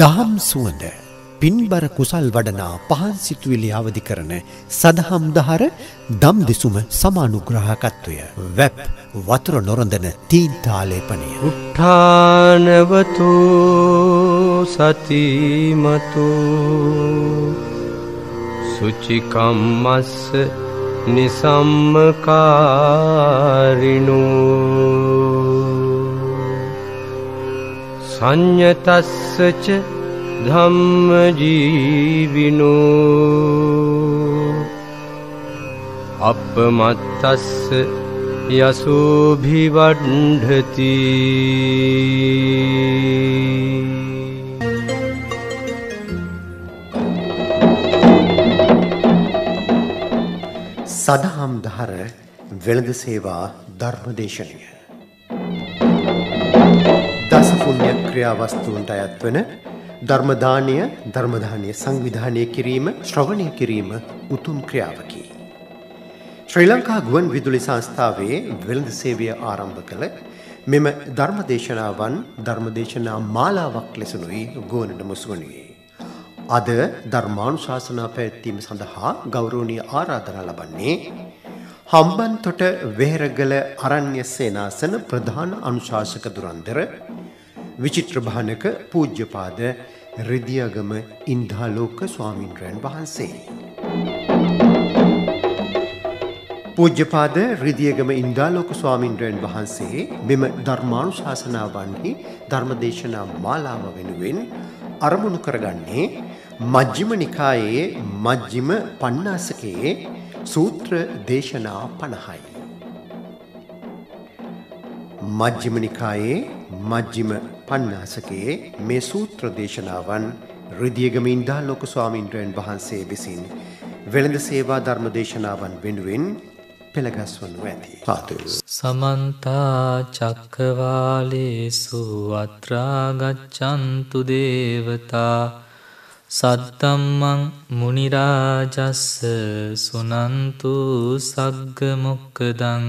දහම් සුවඳ පින්බර කුසල් වඩනා පහන් සිතුවිලි අවදි කරන සදහම් දහර දම් දෙසුම සමානුග්‍රහකත්වය වැප් වතුර නොරඳන තීන්තාලේපනය උට්ඨානවතු සතිමතු සුචිකම්මස්ස නිසම්මකාරිනෝ संयतस्य च धम्मजीविनो अपमत्तस्य यशोऽभिवढति සදහම් දහර වෙළඳ සේවා ධර්මදේශනය පුණ්‍ය ක්‍රියාවස්තුන්ට අයත් වන ධර්මදානය ධර්මදානය සංවිධානය කිරීම ශ්‍රවණය කිරීම උතුම් ක්‍රියාවකි. ශ්‍රී ලංකා ගුවන් විදුලි සංස්ථාවේ වෙළඳ සේවය ආරම්භ කළ මෙම ධර්මදේශනාවන් ධර්මදේශනා මාලාවක් ලෙසනුයි ගුවනට මුසුවනුයේ. අද ධර්මානුශාසනා පැවැත්වීම සඳහා ගෞරෝණය ආරාධනා ලබන්නේ හම්බන්තොට වෙහෙරගල අරණ්‍ය සේනාසන ප්‍රධාන අනුශාසක දුරන්දර විචිත්‍ර භානක පූජ්‍යපාද රිදියගම ඉන්දාලෝක ස්වාමින්ද්‍රයන් වහන්සේ. පූජ්‍යපාද රිදියගම ඉන්දාලෝක ස්වාමින්ද්‍රයන් වහන්සේ මෙම ධර්මානුශාසනාවන්හි ධර්මදේශනා මාලාව වෙනුවෙන් අරමුණු කරගන්නේ මජ්ජිම නිකායේ මජ්ජිම පණ්ණාසකයේ සූත්‍ර දේශනා පණහයි. මජ්ජිම නිකායේ මජ්ජිම පණ්ණාසකයේ මේ සූත්‍ර දේශනාවන් රිදියගමින් දා ලොක ස්වාමින්ද්‍රයන් වහන්සේ විසින් වෙළඳ සේවා ධර්ම දේශනාවන් වෙනුවෙන් පෙළගස්වනු ඇති පාතු. සමන්තා චක්කවාලේසු අත්‍රාගච්චන්තු දේවතා සත්තම්මං මුනිරාජස්ස සුනන්තු සග්ගමොක්කදං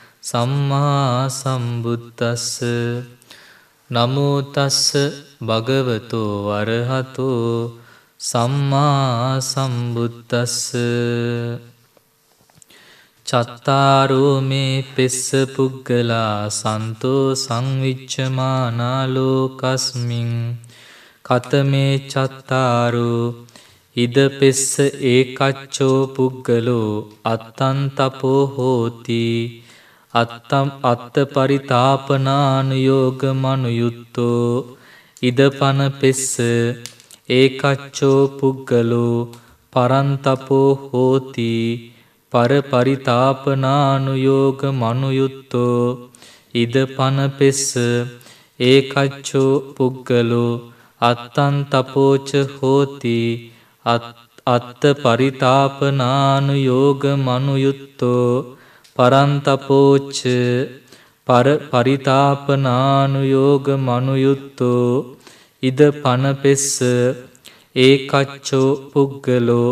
සම්මා සම්බුද්දස්ස නමෝතස්ස භගවතෝ වරහතෝ සම්මා සම්බුද්දස්ස චත්තාරෝමේ පෙස්ස පුද්ගලා සන්තෝ සංවිච්චමානාලෝකස්මින් කතමේ චත්තාරෝ ඉද පෙස්ස ඒකච්චෝ පුද්ගලෝ අත්තන්තපෝ හෝතිී අත්තම් අත්ත පරිතාපනානුයෝග මනුයුත්තෝ ඉද පන පෙස්ස ඒකච්චෝ පුද්ගලෝ පරන්තපෝ හෝති පරපරිතාපනානුයෝග මනුයුත්තෝ ඉද පන පෙස්ස ඒකච්චෝ පුද්ගලෝ අත්තන්තපෝච හෝති අත්ත පරිතාපනානුයෝග මනුයුත්තෝ පරන්තපෝච්ච පරිතාපනානුයෝග මනුයුත්තෝ ඉද පනපෙස්ස ඒකච්චෝ පුද්ගලෝ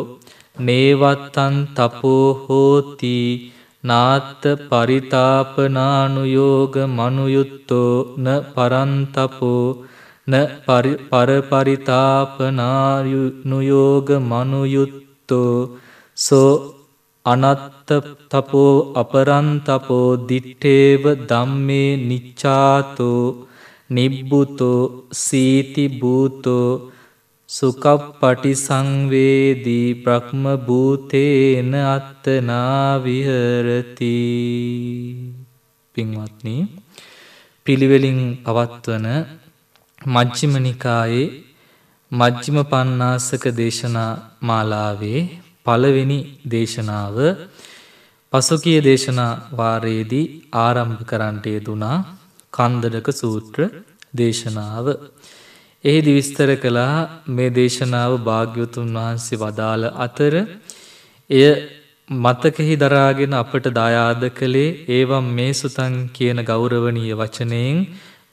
නේවත්තන් තපෝ හෝති නාත්ත පරිතාපනානුයෝග මනුයුත්තෝ න පරන්තපෝ න පරපරිතාපනානුයෝග මනුයුත්තෝ සෝ අනත්ත තපෝ අපරන්තපෝ දිට්ටේව දම්මේ නිච්චාතෝ නිබ්බුතෝ සීතිභූතෝ සුකප් පටි සංවේදී ප්‍රක්ම භූතේන අත්තනා විහරති පින්වත්නි පිළිවෙලින් පවත්වන මජ්ජිම නිකායේ මජ්ජිම පන්නාසක දේශනා මාලාවේ පළවෙනි දේශනාව පසුකිය දේශනා වාරයේදී ආරම්භ කරන්ටය දුනා කන්දඩක සූත්‍ර දේශනාව. එහිදි විස්තර කළා මේ දේශනාව භාග්‍යවතුන් වහන්සේ වදාළ අතර එය මතකෙහි දරාගෙන අපට දායාද කළේ ඒවම් මේ සුතන් කියන ගෞරවනීය වචනයෙන්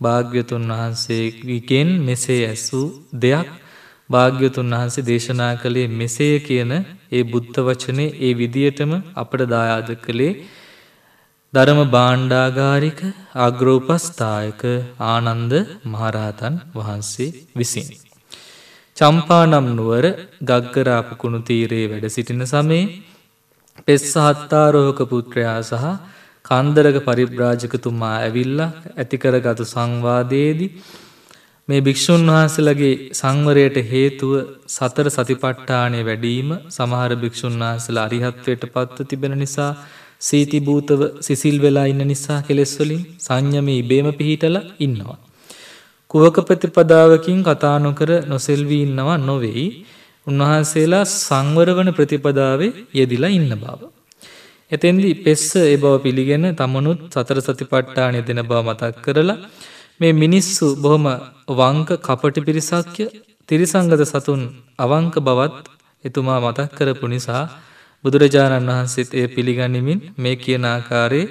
භාග්‍යතුන් වහන්සේගෙන් මෙසේ ඇසූ දෙයක් භාග්‍යතුන් වහන්සේ දේශනා කළේ මෙසේ කියන ඒ බුද්ධ වචනේ ඒ විදියටම අපට දායාද කළේ ධර්ම බාණ්ඩාගාරික අග්‍රෝපස්ථායක ආනන්ද මහරහතන් වහන්සේ විසින්. චම්පානම් නුවර ගග්ගරාපකුණු තීරයේ වැඩ සිටින සමේ පෙස්සහත්තාරෝහක පුත්‍රයා සහ කන්දරක පරිබ්‍රාජකතුමා ඇවිල්ලා ඇතිකරගතු සංවාදයේදී මේ භික්‍ෂූන් වහන්සලගේ සංවරයට හේතුව සතර සතිපට්ඨානය වැඩීම සමහර භික්‍ෂූන් වහන්සල අරිහත්වයට පත්ව තිබෙන නිසා සීතිභූතව සිසිල් වෙලා ඉන්න නිසා කෙලෙස්වලින් සංයම ඉබේම පිහිටල ඉන්නවා. කුවක ප්‍රතිපදාවකින් කතානොකර නොසෙල්වී ඉන්නවා නොවෙයි උන්වහන්සේලා සංවර වන ප්‍රතිපදාවේ යෙදිලා ඉන්න බව. එතෙන්දී පෙස්ස ඒ බව පිළිගෙන තමනුත් සතර සතිපට්ඨානය දෙන බව මතක් කරලා මේ මිනිස්සු බොහොම වංක කපට පිරිසක්්‍ය තිරිසංගත සතුන් අවංක බවත් එතුමා මතක් කරපු නිසා බුදුරජාණන් වහන්සේත් එය පිළිගනිමින් මේ කියන ආකාරයේ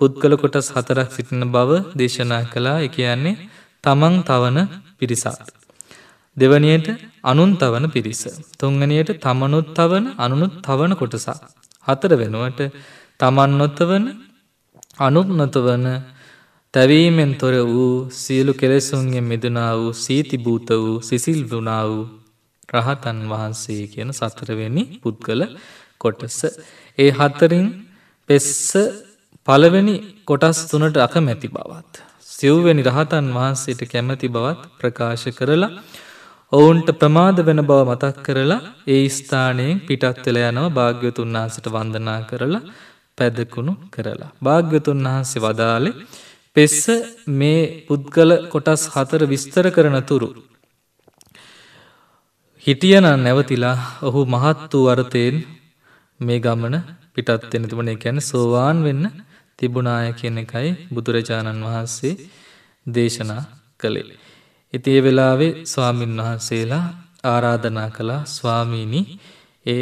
පුද්ගල කොටස් හතරක් සිටින බව දේශනා කළා එක කියන්නේ තමන් තවන පිරිසත්. දෙවනියට අනුන් තවන පිරිස. තුංගනයට තමනුත් තවන අනුනුත් තවන කොටසා. හතර වෙනුවට තමන් නොතවන අනුප නොතවන තැවීමෙන් තොර වූ සියලු කෙලෙසුන්ගෙන් මිදනා වූ සීතිභූත වූ සිසිල් වුණා වූ රහතන් වහන්සේ කියන සතරවෙනි පුද්ගල කොටස. ඒ හතරින් පෙස්ස පළවෙනි කොටස් තුනට අකමැති බවත්. සිව්වැනි රහතන් වහන්සේට කැමැති බවත් ප්‍රකාශ කරලා ඔවුන්ට ප්‍රමාද වෙන බව මතක් කරලා ඒ ස්ථානයෙන් පිටත්වෙල යනව භාග්‍යතුන් වහන්සට වන්දනා කරලා පැදකුණු කරලා. භාග්‍යතුන් වහන්සේ වදාලේ පෙස්ස මේ පුද්ගල කොටස් හතර විස්තර කරන තුරු. හිටියනන් නැවතිලා ඔහු මහත් වූ අර්ථයෙන් මේ ගමන පිටත් වෙන තිබුණේ කියන්නේ සෝවාන් වෙන්න තිබුණාය කියන එකයි බුදුරජාණන් වහන්සේ දේශනා කළේ. ඉතින් ඒ වෙලාවේ ස්වාමින් වහන්සේලා ආරාධනා කළා ස්වාමීනි ඒ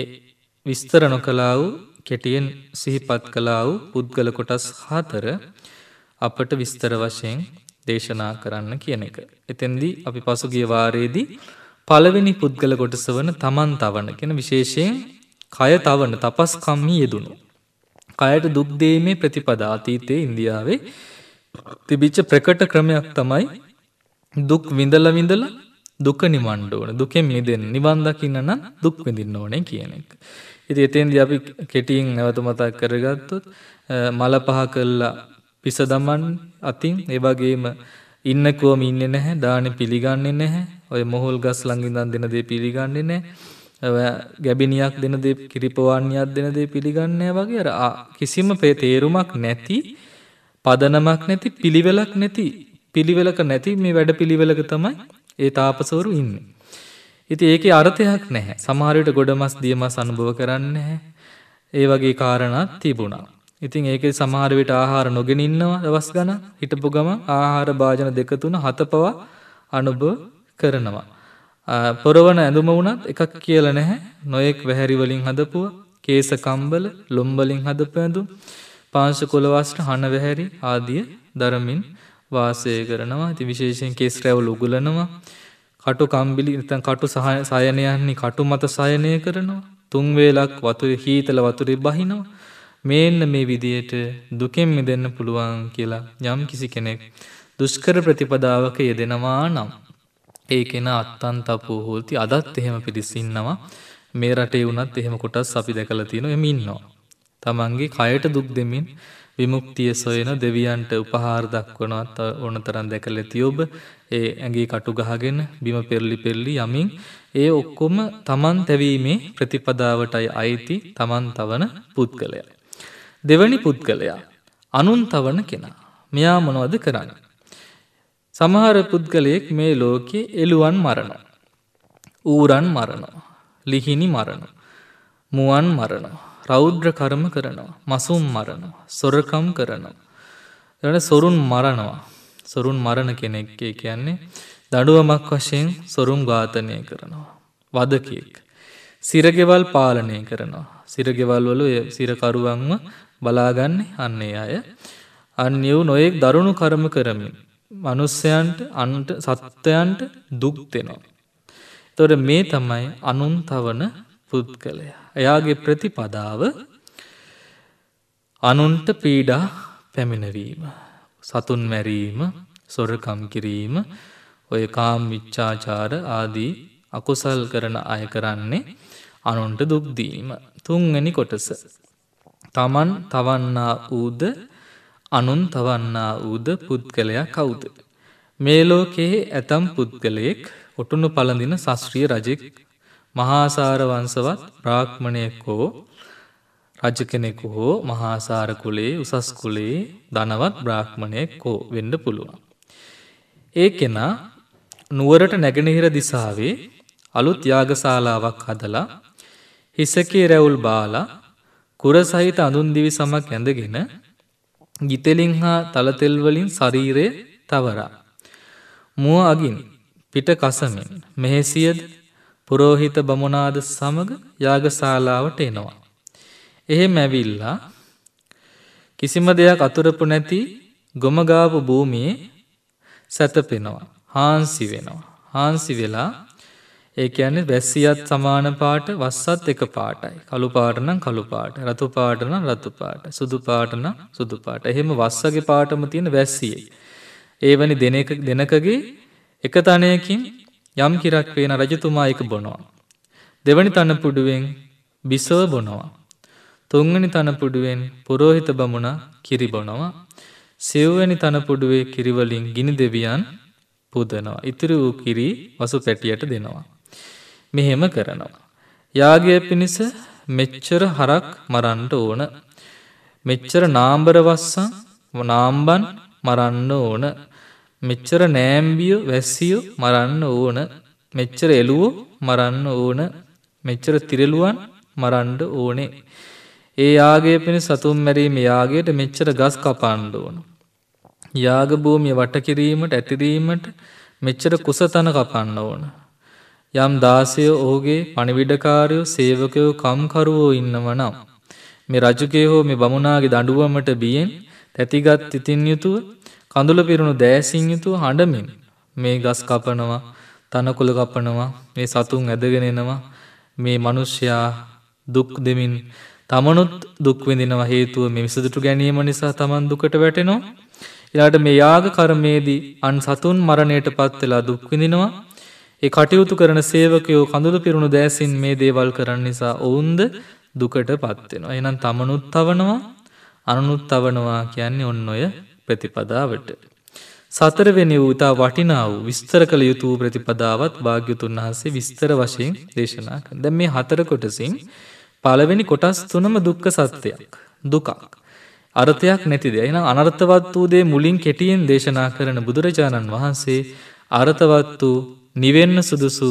විස්තර නොකලා වූ කෙටියෙන් සිහිපත් කළා වූ පුද්ගල කොටස් හතර අපට විස්තර වශයෙන් දේශනා කරන්න කියන එක. එතෙන්දී අපි පසුගිය වාරයේදී පළවෙනි පුද්ගල කොටස වන තමන් තවන කෙන විශේෂයෙන් කය තවන තපස් කම්මී යෙදුණු. කයට දුක්දේමේ ප්‍රතිපදාතීතය ඉන්දියාවේ තිබිච්ච ප්‍රකට ක්‍රමයක් තමයි දුක් විඳලවිඳල දුක නිමණ්ඩ ඕන දුකෙන් මිදෙන් නිබන්දකින්න නම් දුක් විඳින්න ඕනේ කියන එක. ඉති එතෙන්ද අපි කෙටියෙන් නැවත මතක් කරගත්තොත් මල පහ කල්ලා පිස දමන් අතින් ඒවගේම ඉන්නකෝම ඉන්න නැහැ දාන පිළිගන්නේ නැහැ ඔය මොහොල් ගස් ලඟිඳන් දෙන දේ පිළිගන්නේ නෑ ගැබිනියක් දෙන දේ කිරිපවාන්‍යයක් දෙන දේ පිළිගන්නෑ වගේ අර කිසිම පේ තේරුමක් නැති පදනමක් නැති පිළිවෙලක් නැති පිළිවෙලක නැති මේ වැඩ පිළිවෙලක තමයි ඒ තාපසවරු ඉන්න. ඉති ඒක අර්ථයක් නැහැ සමාරයට ගොඩමස් දියමස් අනුභව කරන්න හැ ඒ වගේ කාරණත් තිබුණා. ඉතින් ඒකේ සමහර විට ආහාර නොගෙන ඉන්නවා දවස් ගණන් හිටපු ගමන් ආහාර භාජන දෙක තුන හත පවා අනුභව කරනවා. පොරවන ඇඳුම වුණත් එකක් කියලා නැහැ. නොයෙක් වැහැරි වලින් හදපුව, කේස කම්බල, ලොම් වලින් හදපු ඇඳුම්, පාංශ කොළ වස්ත්‍ර, හන වැහැරි ආදිය දරමින් වාසය කරනවා. ඉතින් විශේෂයෙන් කේස් රැවුල උගලනවා. කටු කම්බිලි නැත්නම් කටු සයනයන්නේ කටු මත සයනය කරනවා. තුන් වේලක් වතුරේ හීතල වතුරේ බහිනවා. මේන්න මේ විදියට දුකෙන් මෙදන්න පුළුවන් කියලා යම් කිසි කෙනෙක් දුෂ්කර ප්‍රතිපදාවක යෙදෙනවා නම් ඒ කෙන අත්තන් තපූ හෝති අදත් එහෙම පිරිසින්නවා මේ රටේ වුණත් එහෙම කොටස් අපි දැකල තියෙන එමින්නවා. තමන්ගේ කයට දුක් දෙමින් විමුක්තිය සොයන දෙවියන්ට උපහාර දක්වනත් ඕන තරන් දැකල ඇති ඔබ ඒ ඇගේ කටු ගහගෙන බිම පෙරලි පෙල්ලි යමින් ඒ ඔක්කොම තමන් තැවීමේ ප්‍රතිපදාවටයි අයිති තමන් තවන පුද්ගලයා. දෙවනි පුද්ගලයා අනුන් තවන කෙනා මෙයා මොනවද කරන්න. සමහර පුද්ගලයෙක් මේ ලෝකෙ එළුවන් මරණ. ඌරන් මරණෝ. ලිහිනි මරණු. මුවන් මරණෝ. රෞද්‍ර කරම කරනවා. මසුම් මරණෝ. සොරකම් කරනවා. එට සොරුන් මරනවා. සොරුන් මරණ කෙනෙක්කේ කියන්නේ දඩුවමක් වශයෙන් සොරුම් ඝාතනය කරනවා. වදකයෙක්. සිරගෙවල් පාලනය කරනවා. සිරගෙවල් වල සිරකරුවන්ව බලාගන්නේ අන්නේ අය. අන්‍යව් නොයෙක් දරුණු කරම කරමින්. මනුස්සයන්ට අන්ට සත්‍යයන්ට දුක්තෙනවා. තොට මේ තමයි අනුන් තවන පුද් කළය. එයාගේ ප්‍රතිපදාව අනුන්ට පීඩා පැමිණවීම. සතුන් මැරීම සොරකම් කිරීම ඔය කාම් විච්චාචාර ආදී අකුසල් කරන අය කරන්නේ අනුන්ට දුක්දීම තුන්ගනි කොටස තමන් තවන්නා වූද අනුන් තවන්නා වූද පුද්ගලයා කවුද. මේ ලෝකයේ ඇතම් පුද්ගලයෙක් ඔටුනු පලඳින සස්්‍රිය රජෙක් මහාසාර වංසවත් ප්‍රාක්්මණයකෝ රජ කෙනෙකු හෝ මහාසාර කුලේ උසස් කුලේ දනවත් බ්‍රාහ්මණයකෝ වෙන්ඩ පුළුවන්. ඒ කෙනා නුවරට නැගෙනහිර දිසාවේ අලුත් යාගශාලාවක් හදලා හිසකේ රැවුල් බාලා කුර සහිත අඳුන්දිවි සමක් ඇඳගෙන ගිතෙලින් හා තලතෙල්වලින් ශරීරය තවරා. මුව අගින් පිට කසමෙන් මෙහෙසියද පුරෝහිත බමුණාද සමග යාගශාලාවට එනවා. එහෙම ඇවිල්ලා කිසිම දෙයක් අතුරපු නැති ගොමගාපු භූමියේ සැතපෙනවා. හාන්සි වෙනවා. හාන්සි වෙලා ඒ කියන්නේ වැස්සියත් සමාන පාට වස්සත් එක පාටයි. කළු පාටනම් කළු පාට, රතු පාටනම් රතු පාට, සුදු පාටනම් සුදු පාට. එහෙම වස්සගේ පාටම තියෙන වැස්සියයි. ඒ වැනි දෙනක දෙනකගේ එක තනයකින් යම් කිරක් වේන රජතුමා එක බොනවා. දෙවනි තන පුඩුවෙන් බිසව බොනවා. තුන්වැනි තන පුඩුවෙන් පුරෝහිත බමුණ කිරි බොනවා. සිව්වැනි තන පුඩුවේ කිරිවලින් ගිනි දෙවියන් පුදනවා. ඉතිරි වූ කිරි වසු පැටියට දෙනවා. මෙහෙම කරනවා. යාගය පිණිස මෙච්චර හරක් මරන්ට ඕන. මෙච්චර නාම්බරවස්සං නාම්බන් මරන්න ඕන. මෙච්චර නෑම්බියෝ වැස්සියෝ මරන්න ඕන. මෙච්චර එලුවෝ මරන්න ඕන. මෙච්චර තිරෙලුවන් මරන්ඩ ඕනේ. ඒ යාගේ පිණි සතුම් මැරීම යාගේට මෙච්චර ගස් කපාණ්ඩ ඕන. යාගභූමිය වට කිරීමට ඇතිරීමට මෙච්චර කුසතන කපන්න ඕන. යම් දාසයෝ ඔහුගේ පණිවිඩකාරයෝ සේවකයෝ කම්කරුවෝ ඉන්නව නම්. මේ රජුගේ හෝ මේ බමුණාගේ දඩුවමට බියෙන් තැතිගත් ඉතින් යුතුව කඳුල පිරුණු දෑසින් යුතුව හඬමින් මේ ගස් කපනවා තනකොළ කපනවා මේ සතුන් ඇදගෙන එනවා මේ මිනිස්යා දුක් දෙමින් තමනුත් දුක් විඳිනවා හේතුව මේ විසඳුට ගැනීම නිසා තමන් දුකට වැටෙනවා ඊළාට මේ යාග කර්මයේදී අන් සතුන් මරණයට පත් වෙලා දුක් විඳිනවා ඒ කටයුතු කරන සේවකයෝ කඳුළු පිරුණු දෑසින් මේ දේවල් කරන්න නිසා ඔවුන්ද දුකට පත්වෙනවා. එනම් තමනුත් තවනවා අනුනුත් තවනවා කියන්නේ ඔන්න ඔය ප්‍රතිපදාවට. සතරවෙනි වූ ඉතා වටිනා වූ විස්තර කළ යුතු ප්‍රතිපදාවත් භාග්‍යතුන් වහන්සේ විස්තර වශයෙන් දේශනා කළ. දැන් මේ හතර කොටසින් පළවෙනි කොටස් තුනම දුක්ඛ සත්‍යයක්. දුකක්. අර්ථයක් නැති දෙය. එහෙනම් අනර්ථවත් වූ දේ මුලින් කෙටියෙන් දේශනා කරන බුදුරජාණන් වහන්සේ අර්ථවත් වූ නිවෙන්න සුදුසු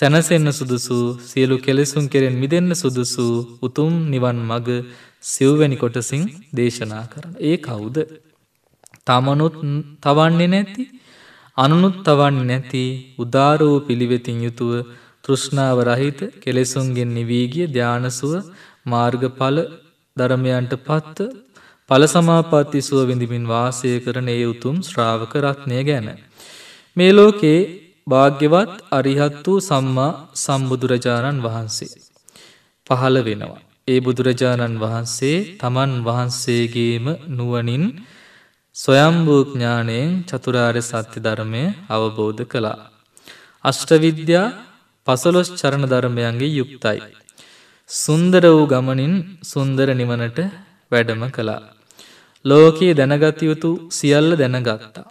සැනසෙන්න සුදුසු සියලු කෙලෙසුන් කෙරෙන් මිදන්න සුදුසු උතුම් නිවන් මග සිව්වැනි කොටසින් දේශනා කරන. ඒ කවුද. තමනුත් තවන්නේ නැති අනුනුත් තවන්නේ නැති උදාරෝ පිළිවෙතින් යුතුව තෘෂ්ණාව රහිත කෙලෙසුන්ගෙන් නිවීගිය ධ්‍යානසුව මාර්ගඵල ධරමයන්ට පත්ත පලසමාපත්තිසුව විඳමින් වාසය කරන ඒ උතුම් ශ්‍රාවක රත්නය ගැන. මේ ලෝකේ භාග්‍යවත් අරිහත් වූ සම්මා සම්බුදුරජාණන් වහන්සේ. පහළ වෙනවා. ඒ බුදුරජාණන් වහන්සේ තමන් වහන්සේගේම නුවනින් සොයම්භූඥානයෙන් චතුරාර්ය සත්‍ය ධර්මය අවබෝධ කළා. අෂ්ටවිද්‍යා පසලොස් චරණ ධර්මයන්ගේ යුක්තයි. සුන්දර වූ ගමනින් සුන්දර නිවනට වැඩම කළා. ලෝකයේ දැනගතයුතු සියල්ල දැනගත්තා.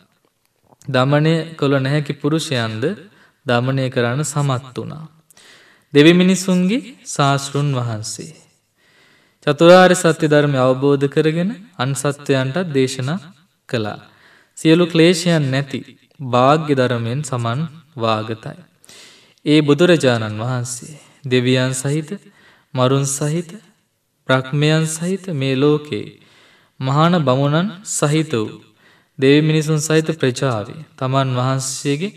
දමනය කොළ නැහැකි පුරුෂයන්ද දමනය කරන්න සමත් වුණා. දෙවි මිනිසුන්ගේ ශාස්ෘන් වහන්සේ. චතුරාර් සත්‍ය ධර්මය අවබෝධ කරගෙන අන්සත්වයන්ට දේශනා කළා. සියලු ක්ලේෂයන් නැති භාග්‍ය ධරමයෙන් සමන් වාගතයි. ඒ බුදුරජාණන් වහන්සේ දෙවියන් සහිත මරුන් සහිත ප්‍රක්්මයන් සහිත මේ ලෝකේ මහාන බමුණන් සහිත වූ දේව මිනිසුන් සහිත ප්‍රචාවය තමන් වහන්සේගේ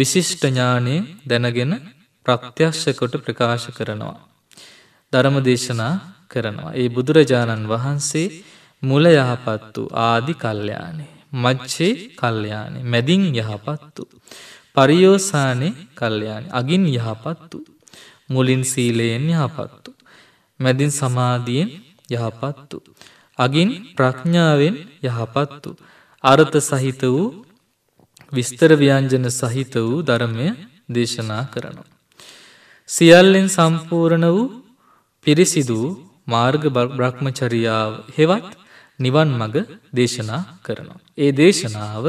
විශිෂ්ටඥානය දැනගෙන ප්‍රත්‍යශ්‍යකොට ප්‍රකාශ කරනවා. ධර්ම දේශනා කරනවා. ඒ බුදුරජාණන් වහන්සේ මුල යහපත් වූ ආදි කල්්‍යයානේ. මච්චේ කල්්‍යයානේ මැදින් යහපත් වූ. පරියෝසානේ කල්්‍යයානි අගින් යහපත් වූ. මුලින් සීලයෙන් යහපත් වූ. මැදින් සමාධියෙන් යහපත් වූ. අගින් ප්‍රඥාවෙන් යහපත් වූ. අර්ථ සහිත වූ විස්තර ව්‍යංජන සහිත වූ ධර්මය දේශනා කරනවා. සියල්ලෙන් සම්පූර්ණ වූ පිරිසිදු මාර්ග බ්‍රහ්මචරියාව හෙවත් නිවන් මඟ දේශනා කරනවා. ඒ දේශනාව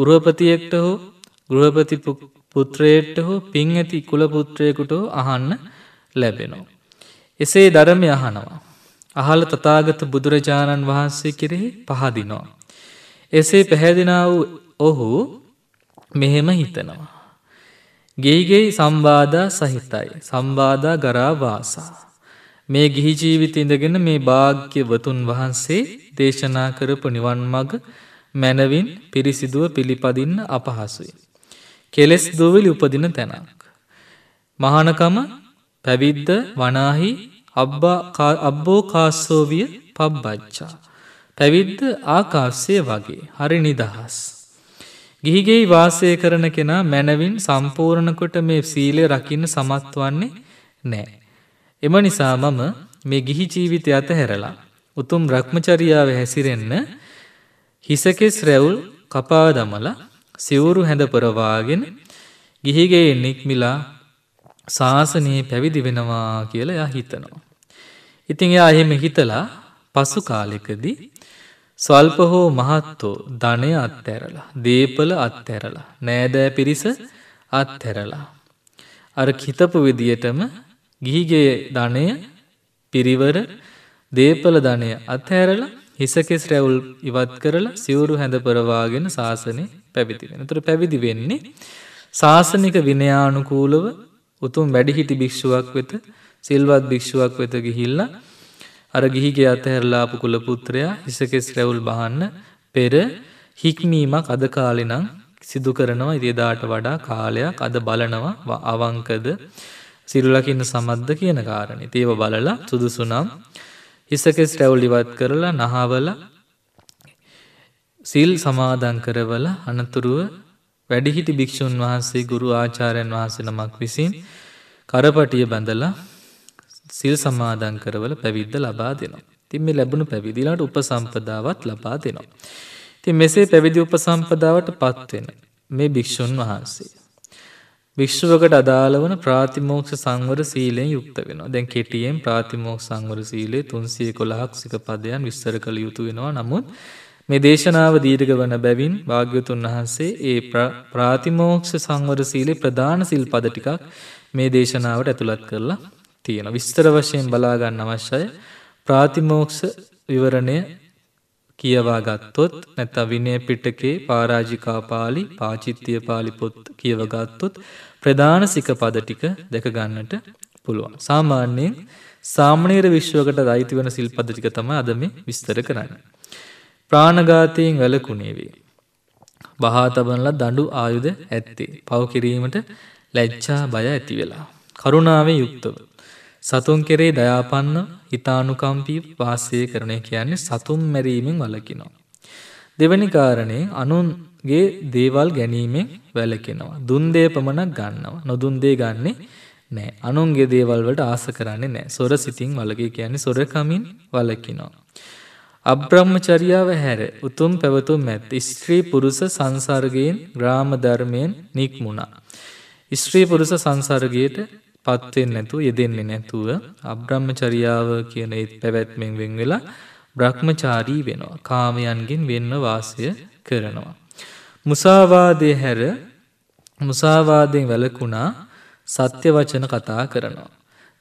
ගෘහපතියෙක්ට හෝ ගෘහපති පුත්‍රයට හෝ පින් ඇති කුලපුත්‍රයකුට අහන්න ලැබෙනවා. එසේ ධරමය අහනවා. අහල තතාගත බුදුරජාණන් වහන්සේ කෙරෙහි පහදිනවා. එසේ පැහැදෙන වූ ඔහු මෙහෙම හිතනවා. ගේගෙයි සම්බාධා සහිතයි සම්බාධා ගරා වාසා. මේ ගිහි ජීවිත ඉඳගෙන මේ භාග්‍යවතුන් වහන්සේ දේශනා කරපු නිවන් මග මැනවින් පිරිසිදුව පිළිපදින්න අපහසුයි. කෙලෙස් දොවිලි උපදින තැනක්. මහනකම පැවිද්ද වනාහි අබ්බෝ කාස්සෝවිය පබ්බච්චා. පැවිද්ද ආකාශය වගේ හරි නිදහස්. ගිහිගේ වාසය කරන කෙනා මැනවින් සම්පූර්ණකොට මේ සීලය රකින්න සමත් වන්නේ නෑ. එම නිසා මම මේ ගිහි ජීවිතය අත හැරලා. උතුම් රක්මචරියාව හැසිරෙන්න හිසකෙස් රැවුල් කපා දමල සිවුරු හැඳපරවාගෙන ගිහිගේ නික්මිලා ශාසනයේ පැවිදි වෙනවා කියලා එයා හිතනවා. ඉතින් එයා එහෙම හිතලා පසු කාලෙකදී සල්ප හෝ මහත්තෝ ධනය අත්තැරලා දේපල අත්තැරලා නෑදෑ පිරිස අත්හැරලා. අර හිතපු විදියටම ගිහිගේ ධනය පිරිවර දේපල ධනය අත්හැරලා හිසකෙස් රැවුල් ඉවත් කරලා සිවුරු හැඳ පරවාගෙන ශාසනය පැවිදි වෙන තුර පැවිදි වෙන්නේ ශාසනික විනයානුකූලව උතුම් වැඩිහිටි භික්ෂුවක් වෙත සිල්වත් භික්ෂුවක් වෙත ගිහිල්ලා අර ගිහිගේ අතහැරලාපු කුල පුත්‍රයා හිසකෙස් රැවුල් බහන්න පෙර හික්මීමක් අද කාලෙනම් සිදු කරනවා ඉරිදාට වඩා කාලයක් අද බලනවා අවංකද සිරුලකින්න සමද්ද කියන කාරණේ ඒව බලලා සුදුසුනම් හිසකෙස් රැවුල් ඉවත් කරලා නහවල සිල් සමාදන් කරවල අනතුරුව වැඩිහිටි භික්‍ෂූන් වහන්සේ ගුරු ආචාරයන් වහසනමක් විසින් කරපටිය බැඳලා සිල් සමාදන් කරවල පැවිද්ද ලබා දෙනවා. තින් මේ ලැබුණු පැවිදිලාට උපසම්පදාවත් ලබා දෙනවා. තින් මෙසේ පැවිදි උපසම්පදාවට පත්වෙන මේ භික්‍ෂූන් වහන්සේ. භික්‍ෂුවකට අදාළවන ප්‍රාතිමෝක්ෂ සංවර සීලයෙන් යුක්ත වෙන දැන් කෙටියෙන් ප්‍රාතිමෝක් සංවර සීලේ තුන්සිය කොළහක් සික පදයන් විස්සර කළ යුතු වෙනවා නමුත් මේ දේශනාව දීර්ග වන බැවින් භාග්‍යතුන් වහන්සේ ඒ ප්‍රාතිමෝක්ෂ සංවර සීලේ ප්‍රධාන සිල් පද ටිකක් මේ දේශනාවට ඇතුළත් කරලා තියෙන. විස්තර වශයෙන් බලාගන්න අවශ්‍යය ප්‍රාතිමෝක්ෂ විවරණය කියවා ගත්තොත් නැත විනය පිටකේ පාරාජිකාපාලි පාචිත්‍යය පාලි පොත් කියවගත්තොත් ප්‍රධාන සිකපද ටික දැකගන්නට පුළුවන්. සාමාන්‍යයෙන් සාමනීර විශ්වකට දයිති වන සිල්පද ටික තම අද මේ විස්තර කරන්න. ප්‍රාණඝාතයෙන් වැළකුණේ වේ. බහා තබනලා දඬු ආයුධ ඇත්තේ. පව කිරීමට ලැජ්ජා බය ඇති වෙලා. කරුණාවේ යුක්තව සතුන් කෙරේ දයාපන්න හිතානුකම්පී වාසය කරණය කියන්නේ සතුන් මැරීමෙන් වලකිනවා. දෙවැනි කාරණේ අනුන්ගේ දේවල් ගැනීමෙන් වැලකෙනවා. දුන්දේ පමණක් ගන්නවා. නොදුන්දේ ගන්නේ නෑ. අනුන්ගේ දේවල් වලට ආස කරන්නේ නෑ. සොර සිතින් වලකේ කියන්නේ සොරකමින් වලකිනවා. අබ්‍රහ්මචර්යාව හැර උතුම් පැවතුම් ඇත් ස්ත්‍රී පුරුෂ සංසර්ගයෙන් ග්‍රාම ධර්මයෙන් නික්මුණා. ස්ත්‍රී පුරුෂ සංසර්ගයට පත්වෙන් නැතුව යෙදෙන්නේ නැතුව අබ්‍රහ්මචරියාව කියන ඒත් පැවැත්මෙන් වෙන් වෙලා බ්‍රහ්මචාරී වෙනවා. කාමයන්ගෙන් වෙන්න වාසය කරනවා. මුසාවාදය හැර මුසාවාදයෙන් වැලකුණා සත්‍ය වචන කතා කරනවා.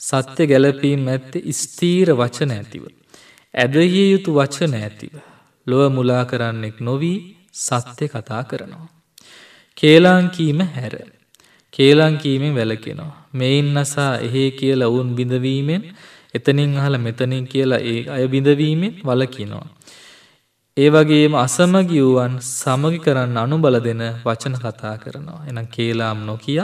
සත්‍ය ගැලපීම් ඇත්තේ ස්තීර වචන ඇතිව. ඇදහිය යුතු වචන ඇතිව. ලොව මුලා කරන්නෙක් නොවී සත්‍ය කතා කරනවා. කේලාංකීම හැර. කේලාංකීමෙන් වැලකෙනවා. මෙයින් අසා එහේ කියලා ඔවුන් බිඳවීමෙන් එතනින් අහල මෙතනින් කියලා ඒ අය බිඳවීමෙන් වලකිනවා. ඒ වගේම අසමගි වූවන් සමගි කරන්න අනුබල දෙන වචන කතා කරනවා. එනම් කේලාම් නොකිය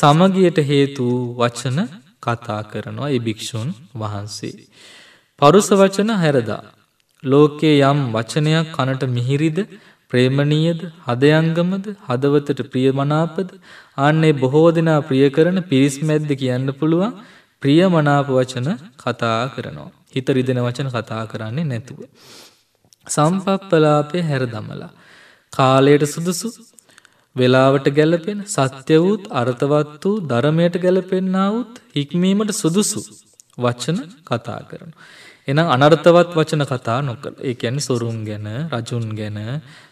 සමගියට හේතු වචන කතා කරනවා ඒ භික්‍ෂූන් වහන්සේ. පරුස වචන හැරදා. ලෝකයේ යම් වචනයක් කනට මිහිරිද ප්‍රේමණීයද හදයංගමද හදවතට ප්‍රියමනාපද ආන්නේ බොහෝ දෙනා ප්‍රිය කරන පිරිස් මැද්ද කියන්න පුළුවන් ප්‍රියමනාප වචන කතා කරනවා. හිත රිදෙන වචන කතා කරන්නේ නැතුව. සම්පප්පලාපය හැර දමලා. කාලයට සුදුසු වෙලාවට ගැලපෙන සත්‍ය වූත් අර්ථවත් වූ ධර්මයට ගැලපෙන්නාවුත් හික්මීමට සුදුසු වචන කතා කරන. එනම් අනර්ථවත් වචන කතා නොකළ ඒ ඇනි සොරුම් ගැන රජුන් ගැන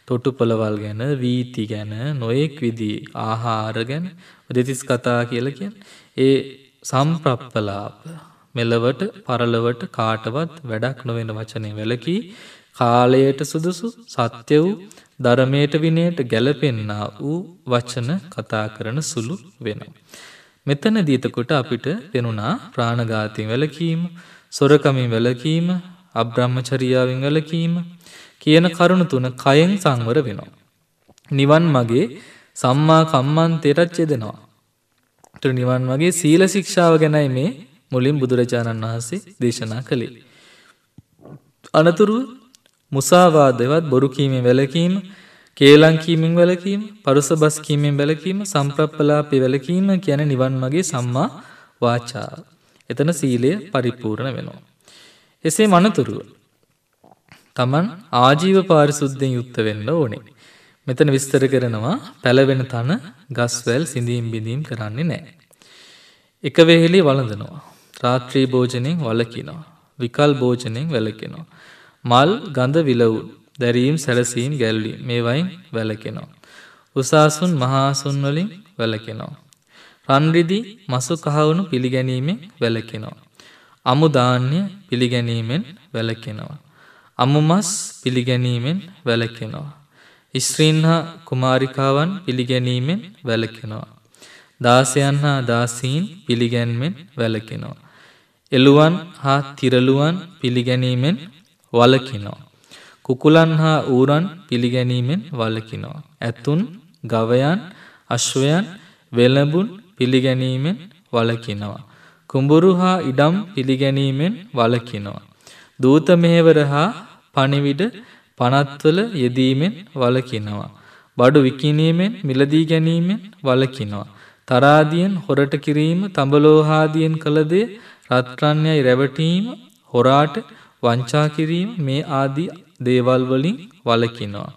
තොටු පොළවල් ගැන වීති ගැන නොයෙක් විදි ආහාර ගැන දෙතිස් කතා කියලකෙන් ඒ සම්ප්‍රප්පලාප මෙලවට පරලවට කාටවත් වැඩක් නොවෙන වචනය වැලකි කාලයට සුදුසු සත්‍ය වූ ධරමයට විනයට ගැලපෙන්නා වූ වචන කතා කරන සුළු වෙනවා. මෙතන දීතකොට අපිට පෙනුනා ප්‍රාණගාතින් වැලකීම, සොරකමින් වැලකීම, අබ්‍රහ්මචරියාවෙන් වැලකීම, කියන කරුණු තුන කයෙන් සංවර වෙනවා. නිවන් මගේ සම්මා කම්මන්තයට ඡෙදෙනවා. තු නිවන් මගේ සීල ශික්ෂාව ගැනයි මේ මුලින් බුදුරජාණන් වහන්සේ දේශනා කළේ. අනතුරුව මුසාවාදවත් බොරු කීමෙන් වැළකීම, කේලම් කීමෙන් වැළකීම, පරුස බස් කීමෙන් වැළකීම, සම්ප්‍රප්පලාපේ වැළකීම කියන නිවන් මාගේ සම්මා වාචා. එතන සීලය පරිපූර්ණ වෙනවා. එසේ මනතුරුව තමන් ආජීව පාරිසුද්ධයෙන් යුක්ත වෙන්න ඕනේ. මෙතන විස්තර කරනවා පැලවෙන තන ගස්වැල් සිඳීම් බිඳීම් කරන්නේ නෑ. එක වෙහෙලි වළඳනවා. රාත්‍රී භෝජනයෙන් වලකිනවා. විකල් භෝජනයෙන් වැලකෙනවා. මල් ගඳ විලවුල් දැරීම් සැලසීම් ගැල්ලි මේවයින් වැලකෙනවා. උසාසුන් මහාසුන්වලින් වැලකෙනවා. රන්රිදි මසු කහවුණු පිළිගැනීමෙන් වැලකෙනවා. අමුධාන්‍ය පිළිගැනීමෙන් වැලකෙනවා. අමුමස් පිළිගැනීමෙන් වැලකෙනවා. ඉස්්‍රීන් හා කුමාරිකාවන් පිළිගැනීමෙන් වැලකෙනවා. දාසයන් හා දාසීන් පිළිගැන්මෙන් වැලකෙනවා. එළුවන් හා තිරලුවන් පිළිගැනීමෙන් වලකිනෝ. කුකුලන් හා ඌරන් පිළිගැනීමෙන් වලකිනෝ. ඇතුන් ගවයන් අශ්වයන් වෙළඹුන් පිළිගැනීමෙන් වලකිනවා. කුඹුරු හා ඉඩම් පිළිගැනීමෙන් වලකිනවා. දූත මෙහෙවර හා පණිවිඩ පනත්වල යෙදීමෙන් වලකිනවා. බඩු විකිනීමෙන් මිලදී ගැනීමෙන් වලකිනවා. තරාදියෙන් හොරට කිරීම තඹලෝහාදියෙන් කළදේ රත්රණ්‍යයි රැවටීම හොරාට වංචා කිරීම මේ ආදී දේවල් වලින් වලකිනවා.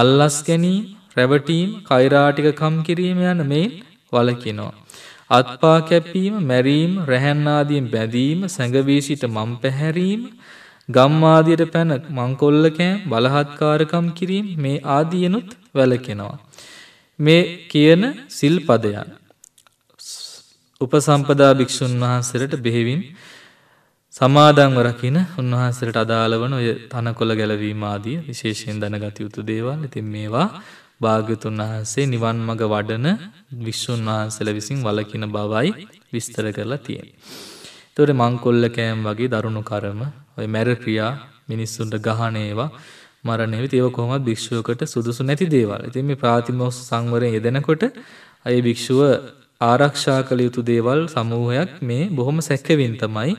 අල්ලස් ගැනීම රැවටීම් කෛරාටිකකම් කිරීම යන මෙයින් වලකිනවා. අත්පා කැපීම, මැරීම, රැහැන් ආදීන් බැඳීම, සැඟවී සිට මම් පැහැරීම, ගම් ආදියට පැන මංකොල්ල කෑම්, බලහත්කාරකම් කිරීම මේ ආදීනොත් වැළකෙනවා. මේ කියන සිල්පදයන් උපසම්පදා භික්‍ෂූන් වහන්සේට බෙහෙවින් සමාදංව රකින උන්වහන්සේට අදාළ වන ඔය තනකොළ ගැලවීම ආදී විශේෂයෙන් දැනගත යුතු දේවල්. ඉතින් මේවා භාග්‍යතුන් වහන්සේ නිවන් මඟ වඩන විශ්වුන් වහන්සල විසින් වලකින බවයි විස්තර කරලා තියෙන්. තොට මංකොල්ල කෑම් වගේ දරුණු කරම ඔය මැර ක්‍රියා මිනිස්සුන්ට ගහනේවා මරණයව තව කොම භික්ෂුවකට සුදුසු නැති දේවල් ඇති මේ ප්‍රාතිමෝස් සංවරය යෙදෙනකොට අය භික්ෂුව ආරක්ෂා කළ යුතු දේවල් සමූහයක් මේ බොහොම සැක්කවින් තමයි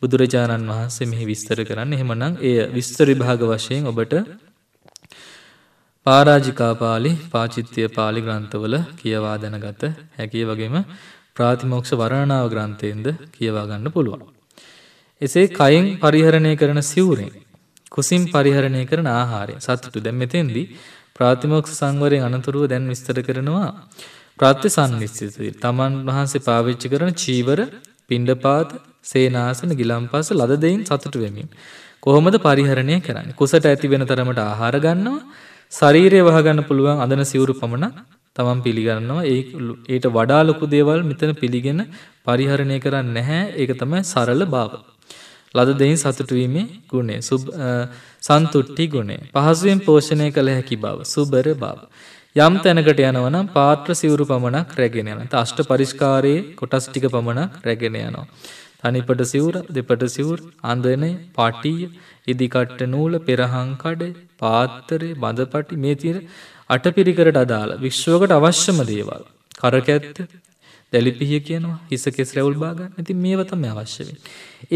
බුදුරජාණන් වහන්සේ මෙහි විස්තර කරන්න එහෙමනම් එය විස්තර විභාග වශයෙන් ඔබට පාරාජිකාපාලි පාචිත්‍යය පාලි ග්‍රන්ථවල කියවා දැනගත හැකිය වගේම ප්‍රාතිමෝක්ෂ වරණාව ග්‍රන්ථයෙන්ද කියවා ගන්න පුළුවන්. එසේ කයින් පරිහරණය කරන සිවුරෙන් කුසිම් පරිහරණය කරන ආහාරය සත්තුට දැම්මතෙන්දී ප්‍රාතිමෝක්ෂ සංවරයෙන් අනතුරුව දැන් විස්තර කරනවා ප්‍රත්‍ය සංනිස්්‍යත තමන් වහන්සේ පාවිච්චි කරන චීවර පිණ්ඩපාත සේනාසන ගිලම්පස ලදදයින් සතුට වෙමින්. කොහොමද පරිහරණය කරන්න කුසට ඇති වෙන තරමට ආහාර ගන්නවා ශරීරය වහගන්න පුළුවන් අඳන සිවුරු පමණ තමන් පිළිගන්නවා ඒ ඊට වඩා ලොකු දේවල් මෙතන පිළිගෙන පරිහරණය කරන්නේ නැහැ ඒක තමයි සරල බව. ලද දෙයින් සතුටු වීමේ ගුණය සුබ සන්තුට්ටි ගුණය පහසුවෙන් පෝෂණය කළ හැකි බව සුබර බව. යම් තැනකට යනවා නම් පාත්‍ර සිවුරු පමණක් රැගෙන යනවා. අෂ්ට පරිස්කාරයේ කොටස් ටික පමණක් රැගෙන යනවා. තනිපට සිවුර දෙපට සිවුර අඳනේ පාටිය ඉදිකට්ට නූල පෙරහංකඩ පාත්තරය බඳපටි මේ තිර අටපිරිකරට අදාළ විශ්වකට අවශ්‍යම දේවල් කරකඇත්ත දැලිපිහිය කියනවා හිස කෙස් රැවුල් බාගන්න ඇති මේවතම අවශ්‍යවෙන්.